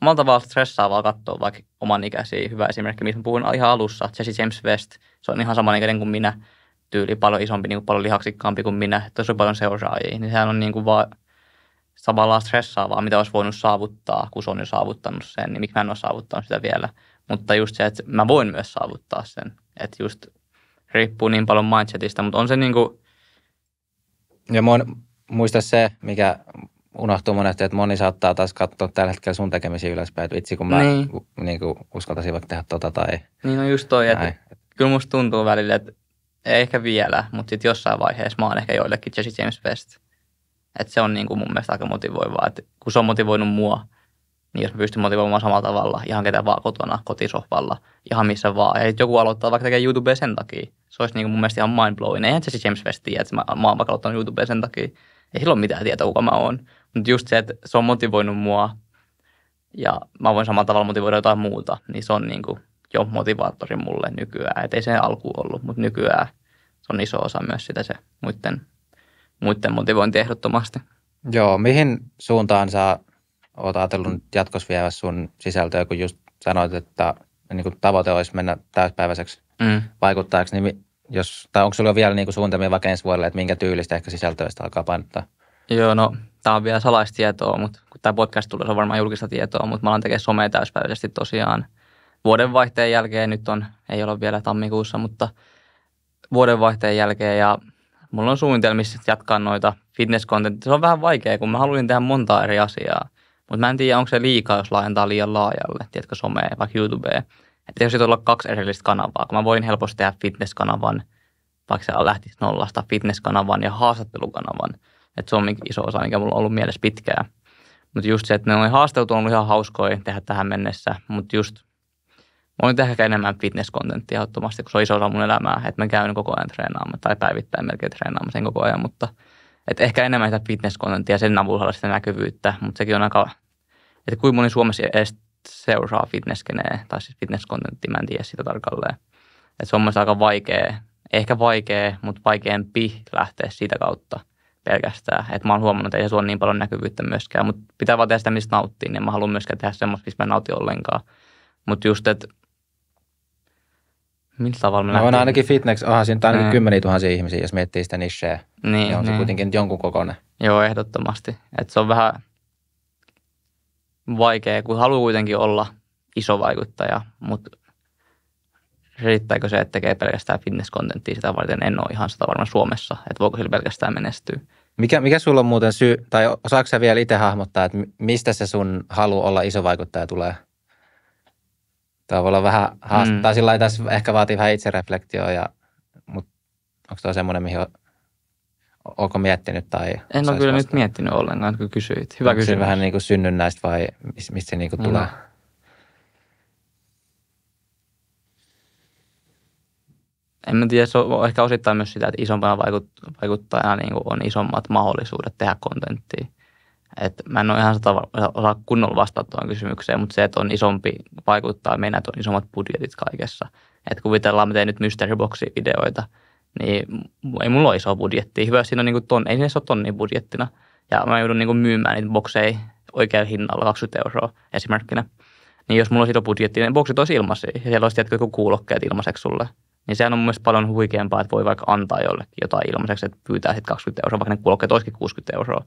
S2: omalla tavalla stressaavaa katsoa vaikka oman ikäisiä. Hyvä esimerkki, mistä puhuin ihan alussa, Jesse James West. Se on ihan saman ikäinen kuin minä tyyli paljon isompi, niin kuin paljon lihaksikkaampi kuin minä, tosi paljon seuraajia, niin sehän on niin kuin vaan tavallaan stressaavaa, mitä olisi voinut saavuttaa, kun se on jo saavuttanut sen, niin miksi mä en ole saavuttanut sitä vielä. Mutta just se, että mä voin myös saavuttaa sen, että just riippuu niin
S1: paljon mindsetistä, mutta on se niin kuin... Ja mon, muista se, mikä unohtuu monesti, että moni saattaa taas katsoa tällä hetkellä sun tekemisiä ylöspäin, että vitsi kun mä niin. Niin kuin uskaltaisin vaikka tehdä tota tai...
S2: Niin on no just toi,
S1: että kyllä musta tuntuu välillä, että
S2: ehkä vielä, mutta sitten jossain vaiheessa mä oon ehkä joillekin Jesse James Best. Et se on niin kuin mun mielestä aika motivoivaa, Et kun se on motivoinut mua, niin jos mä pystyn motivoimaan samalla tavalla, ihan ketä vaan kotona, kotisohvalla, ihan missä vaan. Ja sitten joku aloittaa vaikka tekee YouTubea sen takia. Se olisi niin kuin mun mielestä ihan mindblowing. Eihän Jesse James West tiedä, että mä, mä oon vaikka aloittanut YouTubea sen takia. Ei ole mitään tietoa, kuka mä oon. Mutta just se, että se on motivoinut mua ja mä voin samalla tavalla motivoida jotain muuta, niin se on niin kuin jo motivaattori mulle nykyään. Et ei se alku ollut, mutta nykyään
S1: se on iso osa myös sitä se muiden, muiden motivointi ehdottomasti. Joo, mihin suuntaan sä oot ajatellut jatkossa viedä sun sisältöä, kun just sanoit, että niin kuin tavoite olisi mennä täyspäiväiseksi mm. vaikuttajaksi, niin jos, tai onko sulla vielä niin kuin suunnitelmia vaikka ensi vuodelle, että minkä tyylistä ehkä sisältöistä alkaa painottaa? Joo, no
S2: tämä on vielä salaista tietoa, mutta kun tämä podcast tulee, se on varmaan julkista tietoa, mutta mä alan tekemään somea täyspäiväisesti tosiaan vuodenvaihteen jälkeen, nyt on, ei ole vielä tammikuussa, mutta vuodenvaihteen jälkeen ja mulla on suunnitelmissa jatkaa noita fitness Se on vähän vaikea, kun mä haluaisin tehdä monta eri asiaa. Mutta mä en tiedä, onko se liikaa, jos laajentaa liian laajalle, tiedätkö, somea, vaikka YouTubeen. Että jos siitä olla kaksi erillistä kanavaa, kun mä voin helposti tehdä fitness-kanavan, vaikka se lähtisi nollasta, fitness-kanavan ja haastattelukanavan. Että se on iso osa, mikä mulla on ollut mielessä pitkään. Mutta just se, että ne on haastattelut on ollut ihan hauskoja tehdä tähän mennessä, mutta just Mä voin tehdä enemmän fitness-kontenttia ehdottomasti, kun se on iso osa mun elämää, että mä käyn koko ajan treenaamaan tai päivittäin melkein treenaamaan sen koko ajan, mutta et ehkä enemmän sitä fitness-kontenttia sen avulla sitä näkyvyyttä, mutta sekin on aika, että kuinka moni Suomessa edes seuraa fitnesskenee tai siis fitness mä en tiedä sitä tarkalleen. Et se on mielestäni aika vaikea, ehkä vaikea, mutta vaikeampi lähteä sitä kautta pelkästään. Että mä oon huomannut, että ei se ole niin paljon näkyvyyttä myöskään, mutta pitää vaan tehdä sitä, mistä nauttii, niin mä haluan myöskään tehdä semmoista, missä mä nautin ollenkaan.
S1: Mutta just, että Millä tavalla me no, on ainakin fitness, onhan siinä ainakin niin. mm. kymmeniä tuhansia ihmisiä, jos miettii sitä nisseä. Niin, niin on niin. kuitenkin jonkun kokoinen. Joo, ehdottomasti.
S2: Et se on vähän vaikea, kun haluaa kuitenkin olla iso vaikuttaja, mutta riittääkö se, että tekee pelkästään fitness-kontenttia sitä
S1: varten, en ole ihan sitä varmaan Suomessa, että voiko sillä pelkästään menestyä. Mikä, mikä sulla on muuten syy, tai osaako sä vielä itse hahmottaa, että mistä se sun halu olla iso vaikuttaja tulee? Tämä voi olla vähän haastaa, mm. sillä tässä ehkä vaatii vähän itsereflektioa, ja, mutta onko tuo semmoinen, mihin on, onko miettinyt tai... En ole kyllä vasta? nyt
S2: miettinyt ollenkaan,
S1: kun kysyit. Hyvä onko kysymys. vähän niin kuin synnynnäistä vai mistä se niin kuin no. tulee?
S2: en mä tiedä, se on ehkä osittain myös sitä, että isompana vaikuttajana niin on isommat mahdollisuudet tehdä kontenttia. Et mä en ole ihan sata, osaa kunnolla vastata tuohon kysymykseen, mutta se, että on isompi, vaikuttaa meidän, että on isommat budjetit kaikessa. Et kuvitellaan, mä teen nyt Mystery Boxin videoita, niin ei mulla ole iso budjetti. Hyvä, siinä on niin kuin ton, ei se ole tonnin budjettina. Ja mä joudun niin kuin myymään niitä bokseja oikealla hinnalla 20 euroa esimerkkinä. Niin jos mulla olisi iso budjetti, niin boksit olisi ilmaisia ja siellä olisi joku kuulokkeet ilmaiseksi sulle. Niin sehän on mun mielestä paljon huikeampaa, että voi vaikka antaa jollekin jotain ilmaiseksi, että pyytää sitten 20 euroa, vaikka ne kuulokkeet olisikin 60 euroa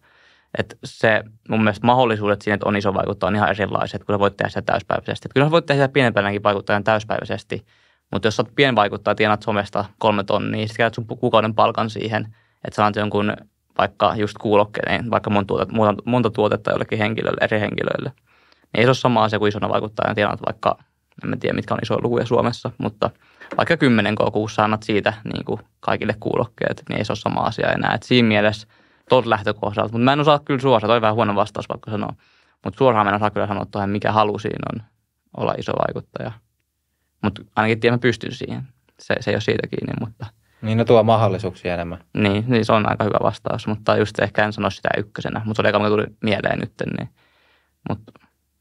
S2: että se mun mielestä mahdollisuudet siinä, että on iso vaikuttaa, on ihan erilaiset, kun sä voit tehdä sitä täyspäiväisesti. Että kyllä sä voit tehdä sitä pienempänäkin vaikuttajan täyspäiväisesti, mutta jos sä oot pienvaikuttaja, tienat somesta kolme tonnia, sitten käytät sun kuukauden palkan siihen, että sä annat jonkun vaikka just kuulokkeen, vaikka monta, monta, monta tuotetta jollekin henkilölle, eri henkilöille. Niin ei se ole sama asia kuin isona vaikuttajana tienat vaikka, en tiedä mitkä on isoja lukuja Suomessa, mutta vaikka 10 K kuussa annat siitä niin kuin kaikille kuulokkeet, niin ei se ole sama asia enää. Et siinä mielessä tuolta lähtökohdalta, mutta mä en osaa kyllä suoraan, toi vähän huono vastaus vaikka sanoa, mutta suoraan mä en osaa kyllä sanoa tuohon, mikä halu siinä on olla iso vaikuttaja. Mutta ainakin tiedän, mä pystyn siihen. Se, se ei ole siitä kiinni, mutta... Niin, ne tuo mahdollisuuksia enemmän. Niin, niin, se on aika hyvä vastaus, mutta just ehkä en sano sitä ykkösenä, mutta se oli mikä tuli mieleen nyt, niin... Mutta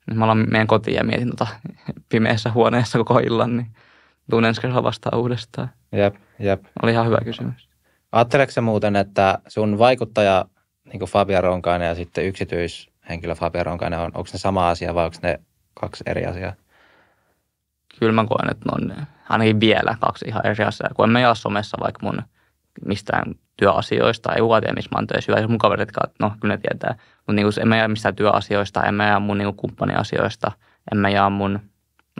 S2: nyt mä ollaan meidän kotiin ja mietin tota pimeässä huoneessa koko illan, niin tuun ensi kerralla vastaan uudestaan. Jep, jep. Oli ihan hyvä kysymys.
S1: Ajatteleeko muuten, että sun vaikuttaja, niin kuin Fabia Ronkainen ja sitten yksityishenkilö Fabia Ronkainen, on, onko ne sama asia vai onko ne kaksi eri asiaa?
S2: Kyllä mä koen, että ne on ainakin vielä kaksi ihan eri asiaa. Kun en mä jaa somessa vaikka mun mistään työasioista, ei kukaan tiedä, missä mä oon töissä, hyvä, mun kaverit, no kyllä ne tietää. Mutta niin en mä jaa mistään työasioista, en mä jaa mun niin kumppaniasioista, en mä jaa mun,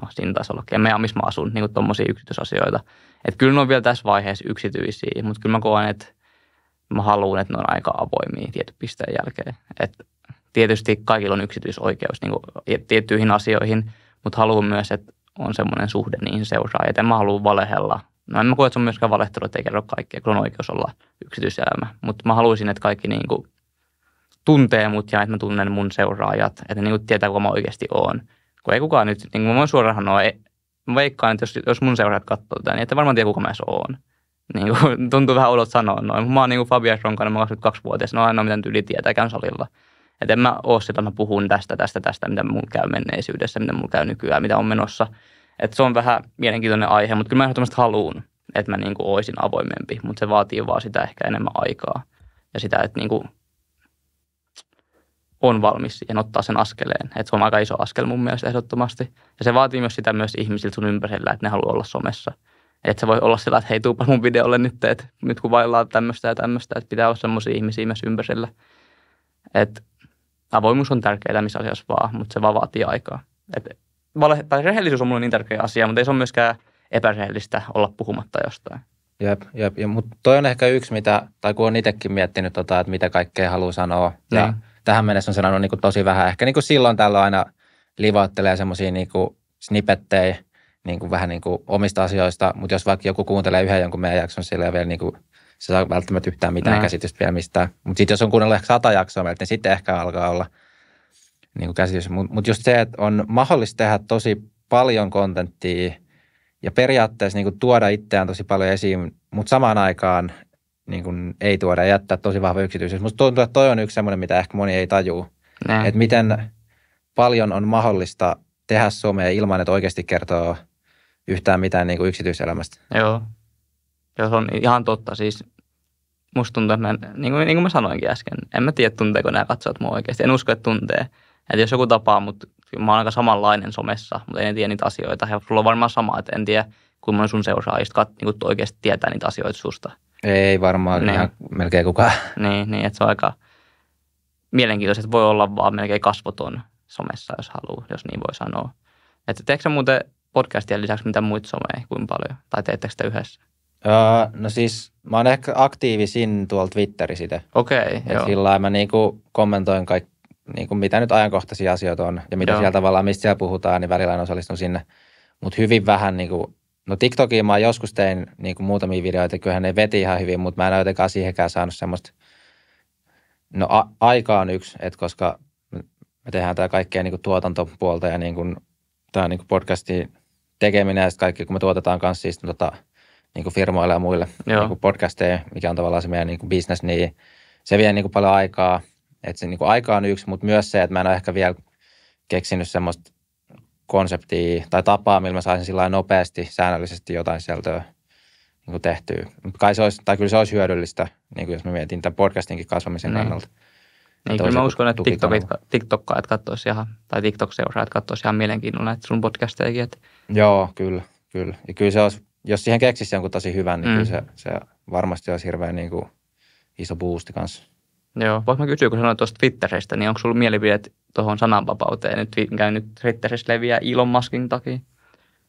S2: no siinä taisi ollakin, en mä jaa missä mä asun, niinku tommosia yksityisasioita. Että kyllä ne on vielä tässä vaiheessa yksityisiä, mutta kyllä mä koen, että mä haluan, että ne on aika avoimia tietyn pisteen jälkeen. Että tietysti kaikilla on yksityisoikeus niin kuin tiettyihin asioihin, mutta haluan myös, että on semmoinen suhde niihin seuraajia. että mä haluan valehella. No en mä koe, että se on myöskään valehtelu, että ei kerro kaikkea, kun on oikeus olla yksityiselämä. Mutta mä haluaisin, että kaikki niin kuin tuntee mut ja että mä tunnen mun seuraajat, että ne niin kuin tietää, kuka mä oikeasti oon. Kun ei kukaan nyt, niin kuin mä voin suoraan sanoa, mä veikkaan, että jos, jos mun seuraat katsoo tätä, niin että varmaan tiedä, kuka mä edes oon. Niin kuin, tuntuu vähän olot sanoa noin. Mä oon niin kuin Fabian Ronkainen, mä oon 22-vuotias, no aina mitä nyt yli tietää, käyn salilla. Että en mä oo sillä, mä puhun tästä, tästä, tästä, mitä mun käy menneisyydessä, mitä mun käy nykyään, mitä on menossa. Että se on vähän mielenkiintoinen aihe, mutta kyllä mä ehdottomasti haluun, että mä niin kuin oisin avoimempi, mutta se vaatii vaan sitä ehkä enemmän aikaa. Ja sitä, että niin kuin on valmis siihen ottaa sen askeleen. Et se on aika iso askel mun mielestä ehdottomasti. Ja se vaatii myös sitä myös ihmisiltä sun ympärillä, että ne haluaa olla somessa. Että se voi olla sillä, että hei, tuupa mun videolle nyt, että nyt kun vaillaan tämmöistä ja tämmöistä, että pitää olla semmoisia ihmisiä myös ympärillä. Että avoimuus on tärkeää missä asiassa vaan, mutta se vaan vaatii aikaa. Et vale, tai rehellisyys on mulle niin tärkeä asia, mutta ei se ole myöskään epärehellistä olla puhumatta jostain.
S1: Jep, jep. Ja, mutta toi on ehkä yksi, mitä, tai kun on itsekin miettinyt, tota, että mitä kaikkea haluaa sanoa. Ja, mm tähän mennessä on sanonut niin kuin tosi vähän. Ehkä niin kuin silloin tällöin aina livaattelee semmoisia niin snippettejä niin kuin vähän niin kuin omista asioista, mutta jos vaikka joku kuuntelee yhden jonkun meidän jakson, sillä ei vielä niin kuin, se saa välttämättä yhtään mitään Näin. käsitystä vielä mistään. Mutta sitten jos on kuunnellut ehkä sata jaksoa meiltä, niin sitten ehkä alkaa olla niin kuin käsitys. Mutta mut just se, että on mahdollista tehdä tosi paljon kontenttia ja periaatteessa niin kuin tuoda itseään tosi paljon esiin, mutta samaan aikaan niin kuin ei tuoda ja jättää tosi vahva yksityisyys. Mutta tuntuu, että toi on yksi semmoinen, mitä ehkä moni ei tajuu. Että miten paljon on mahdollista tehdä somea ilman, että oikeasti kertoo yhtään mitään niin kuin yksityiselämästä.
S2: Joo. ja se on ihan totta. Siis musta tuntuu, että mä, niin, kuin, niin kuin mä sanoinkin äsken, en mä tiedä tunteeko nämä katsojat mua oikeasti. En usko, että tuntee. Että jos joku tapaa mutta mä oon aika samanlainen somessa, mutta en tiedä niitä asioita. Ja sulla on varmaan sama, että en tiedä, kuinka moni sun seuraajista kat, niin kuin oikeasti tietää niitä asioita susta.
S1: Ei varmaan niin. ihan melkein kukaan. Niin, niin, että se on aika
S2: mielenkiintoista, voi olla vaan melkein kasvoton somessa, jos haluaa, jos niin voi sanoa. Että teetkö muuten podcastien lisäksi mitä muita someja, kuin paljon?
S1: Tai teettekö sitä yhdessä? Öö, no siis mä oon ehkä aktiivisin tuolla Twitterissä itse. Okei, okay, Et joo. Sillä mä niinku kommentoin kaikki, niinku mitä nyt ajankohtaisia asioita on ja mitä joo. siellä tavallaan, mistä siellä puhutaan, niin välillä osallistun sinne. Mutta hyvin vähän niinku No TikTokiin mä joskus tein niin kuin muutamia videoita, kyllähän ne veti ihan hyvin, mutta mä en jotenkaan siihenkään saanut semmoista, no a- aika on yksi, että koska me tehdään tämä kaikkea niin kuin tuotantopuolta ja niin kuin, tämä niin kuin podcastin tekeminen ja sitten kaikki, kun me tuotetaan kanssa siis tota, niin kuin firmoille ja muille niin kuin podcasteja, mikä on tavallaan se meidän niin kuin business, niin se vie niin kuin paljon aikaa. Että se niin kuin aika on yksi, mutta myös se, että mä en ole ehkä vielä keksinyt semmoista konseptia tai tapaa, millä mä saisin sillä nopeasti, säännöllisesti jotain sieltä niin kuin tehtyä. Kai se olisi, tai kyllä se olisi hyödyllistä, niin kuin jos mä mietin tämän podcastinkin kasvamisen niin. kannalta. Niin, kyllä mä uskon, että TikTokit, TikTokkaat katsoisi ihan, tai TikTok-seuraajat katsoisi ihan mielenkiinnolla että sun podcastejakin. Että... Joo, kyllä, kyllä. Ja kyllä se olisi, jos siihen keksisi jonkun tosi hyvän, niin mm. kyllä se, se varmasti olisi hirveän niin kuin iso boosti kanssa.
S2: Joo, voiko mä kysyä, kun sanoit tuosta Twitteristä, niin onko sulla mielipide tuohon sananvapauteen nyt nyt Twitterissä leviää Elon Muskin takia?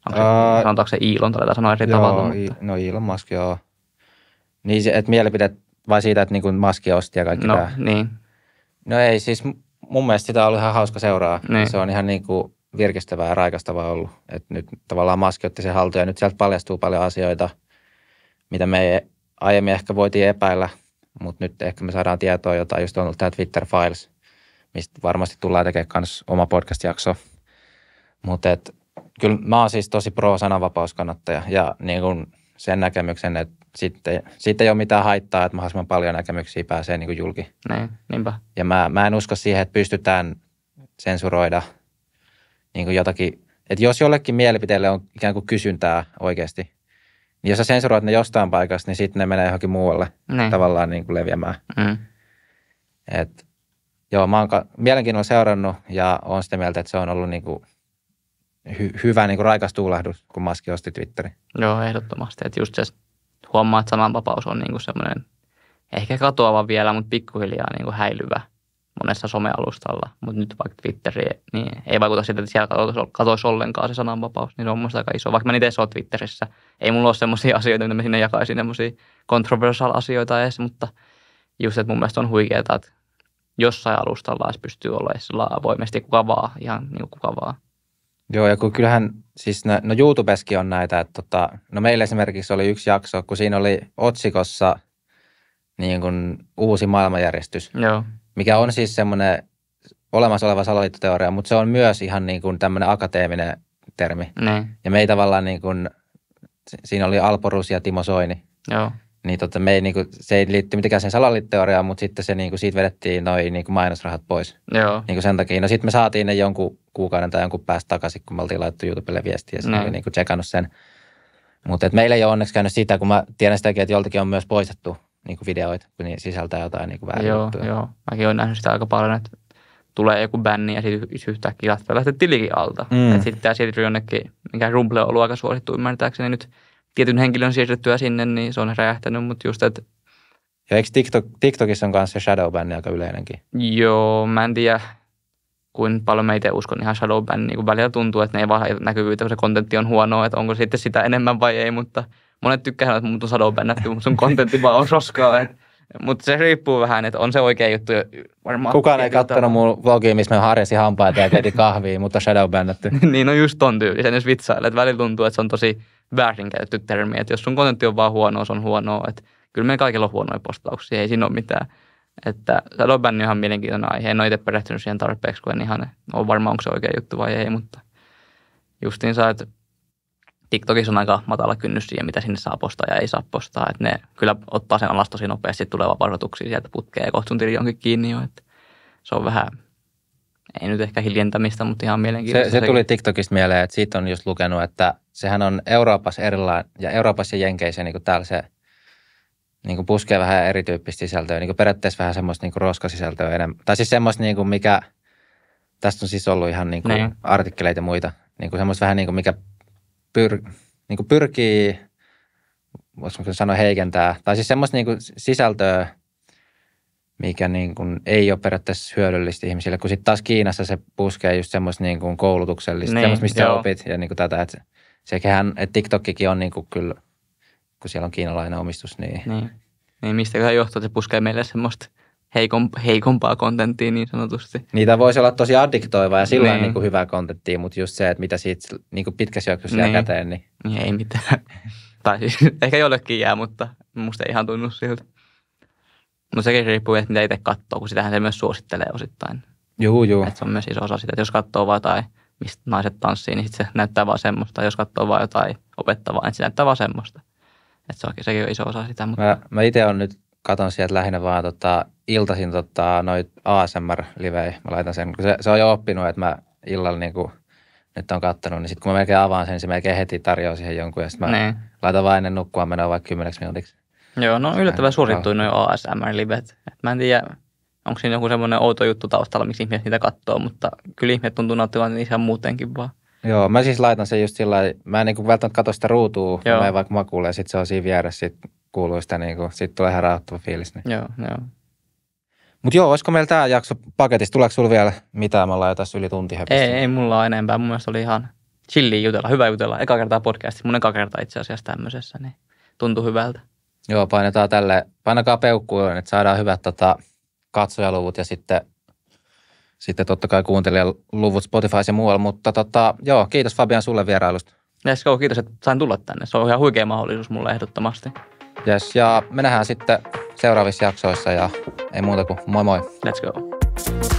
S1: Onko se, uh, sanotaanko se Elon, tai sanoa eri joo, tavalla? I, no Elon Musk, joo. Niin, se, että mielipide vai siitä, että niin Muski osti ja kaikki no, tämä? niin. No ei, siis mun mielestä sitä on ollut ihan hauska seuraa. Niin. Se on ihan niin kuin virkistävää ja raikastavaa ollut. Että nyt tavallaan Musk otti sen haltuun ja nyt sieltä paljastuu paljon asioita, mitä me ei aiemmin ehkä voitiin epäillä – mutta nyt ehkä me saadaan tietoa jotain, just on ollut tämä Twitter Files, mistä varmasti tullaan tekemään myös oma podcast-jakso. Mutta kyllä mä oon siis tosi pro-sananvapauskannattaja ja niin kun sen näkemyksen, että sitten, siitä ei ole mitään haittaa, että mahdollisimman paljon näkemyksiä pääsee niin kuin julki.
S2: Näin, niinpä.
S1: Ja mä, mä en usko siihen, että pystytään sensuroida niin kuin jotakin, että jos jollekin mielipiteelle on ikään kuin kysyntää oikeasti, jos sä sensuroit ne jostain paikasta, niin sitten ne menee johonkin muualle niin. tavallaan niin kuin leviämään. Mm. Et, joo, mä oon ka- mielenkiinnolla seurannut ja on sitä mieltä, että se on ollut niin kuin hy- hyvä niin kuin raikas tuulahdus, kun Maski osti Twitterin.
S2: Joo, ehdottomasti. Että just se
S1: huomaa, että sananvapaus
S2: on niin kuin semmoinen ehkä katoava vielä, mutta pikkuhiljaa niin kuin häilyvä – monessa somealustalla, mutta nyt vaikka Twitteri, niin ei vaikuta siitä, että siellä katoisi ollenkaan se sananvapaus, niin se on mun aika iso. Vaikka mä itse olen Twitterissä, ei mulla ole sellaisia asioita, mitä mä sinne jakaisin, sellaisia controversial asioita edes, mutta just, että mun mielestä on huikeaa, että jossain alustalla
S1: edes pystyy olla edes avoimesti kuka vaan, ihan niin kuin kuka vaan. Joo, ja kun kyllähän, siis no, no YouTubeskin on näitä, että tota, no meillä esimerkiksi oli yksi jakso, kun siinä oli otsikossa niin kuin uusi maailmanjärjestys. Joo mikä on siis semmoinen olemassa oleva salaliittoteoria, mutta se on myös ihan niin kuin tämmöinen akateeminen termi. Mm. Ja me ei tavallaan niin kuin, siinä oli Rus ja Timo Soini. Joo. Niin tota, me ei, niin kuin, se ei liitty mitenkään sen salaliittoteoriaan, mutta sitten se, niin kuin, siitä vedettiin noin niin kuin mainosrahat pois. Joo. Niin kuin sen takia. No sitten me saatiin ne jonkun kuukauden tai jonkun päästä takaisin, kun me oltiin laittu YouTubelle viestiä ja sitten niin. no. niin kuin tsekannut sen. Mutta meillä ei ole onneksi käynyt sitä, kun mä tiedän sitäkin, että joltakin on myös poistettu niin kuin videoita, kun ne sisältää jotain niin väärin Joo, juttuja.
S2: joo. Mäkin olen nähnyt sitä aika paljon, että tulee joku bänni ja sitten yhtäkkiä lähtee lähteä tilikin alta. Mm. Et sitten tämä siirtyy jonnekin, mikä Rumble on ollut aika suosittu ymmärtääkseni nyt tietyn henkilön siirrettyä sinne, niin se on räjähtänyt, mutta
S1: just, että ja eikö TikTok, TikTokissa on kanssa se shadowban aika yleinenkin? Joo,
S2: mä en tiedä kuin paljon mä itse uskon ihan shadowban. Niin välillä tuntuu, että ne ei vaan näkyvyyttä, kun se kontentti on huonoa, että onko sitten sitä enemmän vai ei, mutta monet tykkäävät, että mun sadon bännätty, sun kontentti vaan on roskaa. Et, mutta se riippuu vähän, että on se oikea juttu. Varmaan Kukaan ei kattonut
S1: mun vlogia, missä mä harjasin hampaita ja keitin kahvia, mutta shadow bännätty. niin,
S2: no just ton tyylisen, jos vitsailet. Välillä tuntuu, että se on tosi väärinkäytetty termi, että jos sun kontentti on vaan huono, se on huonoa. Että kyllä meillä kaikilla on huonoja postauksia, ei siinä ole mitään. Että shadow on ihan mielenkiintoinen aihe. En ole itse perehtynyt siihen tarpeeksi, kun en ihan ole varma, onko se oikea juttu vai ei, mutta saa, että TikTokissa on aika matala kynnys siihen, mitä sinne saa postaa ja ei saa postaa. Että ne kyllä ottaa sen alas tosi nopeasti, tuleva varoituksia sieltä putkeen ja kohta sun tili onkin kiinni jo. Että se on vähän, ei nyt ehkä hiljentämistä, mutta ihan mielenkiintoista. Se, se tuli
S1: TikTokista mieleen, että siitä on just lukenut, että sehän on Euroopassa erilainen ja Euroopassa ja Jenkeissä niin kuin täällä se niin kuin puskee vähän erityyppistä sisältöä, niin kuin periaatteessa vähän semmoista niin kuin roskasisältöä enemmän. Tai siis semmoista, niin kuin mikä, tästä on siis ollut ihan niin kuin niin. artikkeleita ja muita, niin kuin semmoista vähän niin kuin mikä pyr- niin kuin pyrkii, voisiko sanoa heikentää, tai siis semmoista niin kuin sisältöä, mikä niin kuin ei ole periaatteessa hyödyllistä ihmisille, kun sitten taas Kiinassa se puskee just semmoista niin kuin koulutuksellista, niin, semmoista, mistä joo. opit ja niin kuin tätä, että sekähän, että TikTokkikin on niin kuin kyllä, kun siellä on kiinalainen omistus, niin. Niin,
S2: niin mistä johtuu, että se puskee meille semmoista heikon, heikompaa kontenttia niin sanotusti.
S1: Niitä voisi olla tosi addiktoivaa ja sillä niin. niin kuin hyvää kontenttia, mutta just se, että mitä siitä niin kuin pitkässä juoksussa niin. jää käteen. Niin...
S2: niin ei mitään.
S1: tai siis ehkä jollekin jää, mutta musta ei ihan
S2: tunnu siltä. No sekin riippuu, että mitä itse katsoo, kun sitähän se myös suosittelee osittain. Joo, joo. Et se on myös iso osa sitä, että jos katsoo vaan tai mistä naiset tanssii, niin sit se näyttää vaan semmoista. Jos
S1: katsoo vaan jotain opettavaa, niin se näyttää vaan semmoista. Et se onkin, sekin on iso osa sitä. Mutta... Mä, mä itse olen nyt katon sieltä lähinnä vaan tota, iltaisin tota, noit ASMR-livejä. Mä laitan sen, kun se, se on jo oppinut, että mä illalla niinku, nyt on kattonut, niin sitten kun mä melkein avaan sen, niin se melkein heti tarjoaa siihen jonkun ja sitten mä niin. laitan vain ennen nukkua menoa vaikka kymmeneksi minuutiksi.
S2: Joo, no yllättävän suosittuja noin ASMR-livet. Mä en tiedä, onko siinä joku semmoinen outo juttu taustalla,
S1: miksi ihmiset niitä katsoo, mutta kyllä ihmiset tuntuu nauttivan niin ihan muutenkin vaan. Joo, mä siis laitan sen just sillä mä en niinku välttämättä katso sitä ruutua, mä en vaikka makuulle ja sit se on siinä vieressä, sit kuuluista, niin kuin, siitä tulee herättävä fiilis. Niin. Joo, joo. Mutta joo, olisiko meillä tämä jakso paketissa? Tuleeko sinulla vielä mitään? Me ollaan jo tässä yli tunti hepistä. Ei, ei mulla ole enempää. Mun mielestä oli ihan chilliä jutella, hyvä jutella.
S2: Eka kertaa podcasti, mun eka kerta itse asiassa tämmöisessä, niin tuntuu hyvältä.
S1: Joo, painetaan tälle, painakaa peukkuun, että saadaan hyvät tota, katsojaluvut ja sitten, sitten totta kai kuuntelijaluvut Spotify ja muualla. Mutta tota, joo, kiitos Fabian sulle vierailusta. Let's go, kiitos, että sain tulla tänne. Se on ihan huikea mahdollisuus mulle ehdottomasti. Yes, ja me nähdään sitten seuraavissa jaksoissa ja ei muuta kuin moi moi. Let's go.